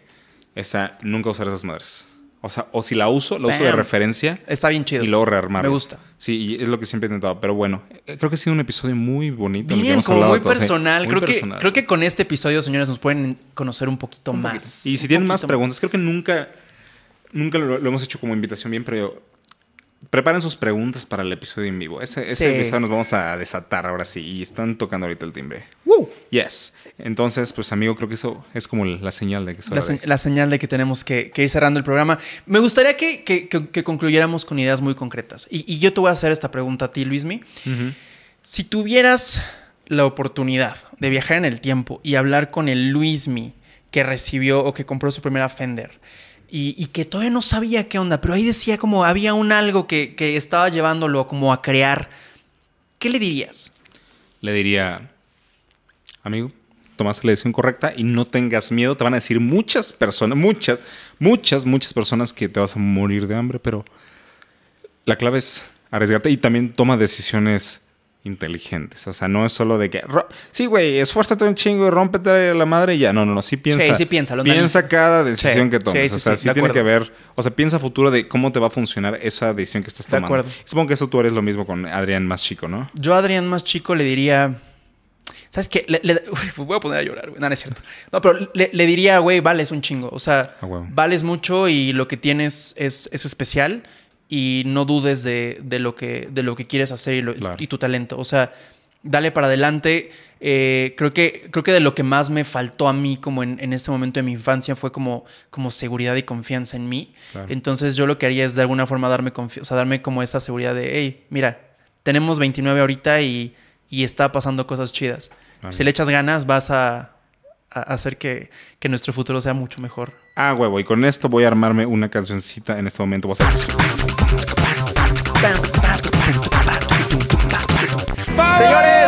es a nunca usar esas madres. O sea, o si la uso, la uso de referencia. Está bien chido. Y luego rearmar. Me gusta. Sí, es lo que siempre he intentado. Pero bueno, eh, creo que ha sido un episodio muy bonito. Bien, como muy personal. creo, Que, creo que con este episodio, señores, nos pueden conocer un poquito más. Y si tienen más preguntas, creo que nunca, nunca lo, hemos hecho como invitación bien, pero Preparen sus preguntas para el episodio en vivo. Ese, episodio nos vamos a desatar ahora sí. Y están tocando ahorita el timbre. ¡Woo! Yes. Entonces, pues amigo, creo que eso es como la señal de que la, señal de que tenemos que, ir cerrando el programa. Me gustaría que, concluyéramos con ideas muy concretas. Y, yo te voy a hacer esta pregunta a ti, Luismi. Si tuvieras la oportunidad de viajar en el tiempo y hablar con el Luismi que recibió o que compró su primera Fender, y, que todavía no sabía qué onda, pero ahí decía como había un algo que, estaba llevándolo como a crear. ¿Qué le dirías? Le diría, amigo, tomas la decisión correcta y no tengas miedo. Te van a decir muchas personas, muchas, muchas, muchas personas que te vas a morir de hambre, pero la clave es arriesgarte y también toma decisiones inteligentes. O sea, no es solo de que. Sí, güey, esfuérzate un chingo y rómpete la madre y ya. No, no, no. Sí piensa. Sí, piensa. piensa cada decisión que tomes. o sea, sí, tiene que ver. O sea, piensa futuro de cómo te va a funcionar esa decisión que estás tomando. De acuerdo. Supongo que eso tú eres lo mismo con Adrián más chico, ¿no? Yo a Adrián más chico le diría. ¿Sabes qué? voy a poner a llorar, güey. No, es cierto. No, pero le, diría, güey, vales un chingo. O sea, vales mucho y lo que tienes es, es especial y no dudes de, de, lo, que, de lo que quieres hacer y, tu talento. O sea, dale para adelante. Eh, creo, que, creo que de lo que más me faltó a mí como en, en este momento de mi infancia fue como, como seguridad y confianza en mí. Entonces yo lo que haría es de alguna forma darme confianza, o sea, darme como esa seguridad de, hey, mira, tenemos 29 ahorita y, y está pasando cosas chidas. Si le echas ganas vas a, hacer que nuestro futuro sea mucho mejor ah, huevo, y con esto voy a armarme una cancioncita en este momento. vamos Señores.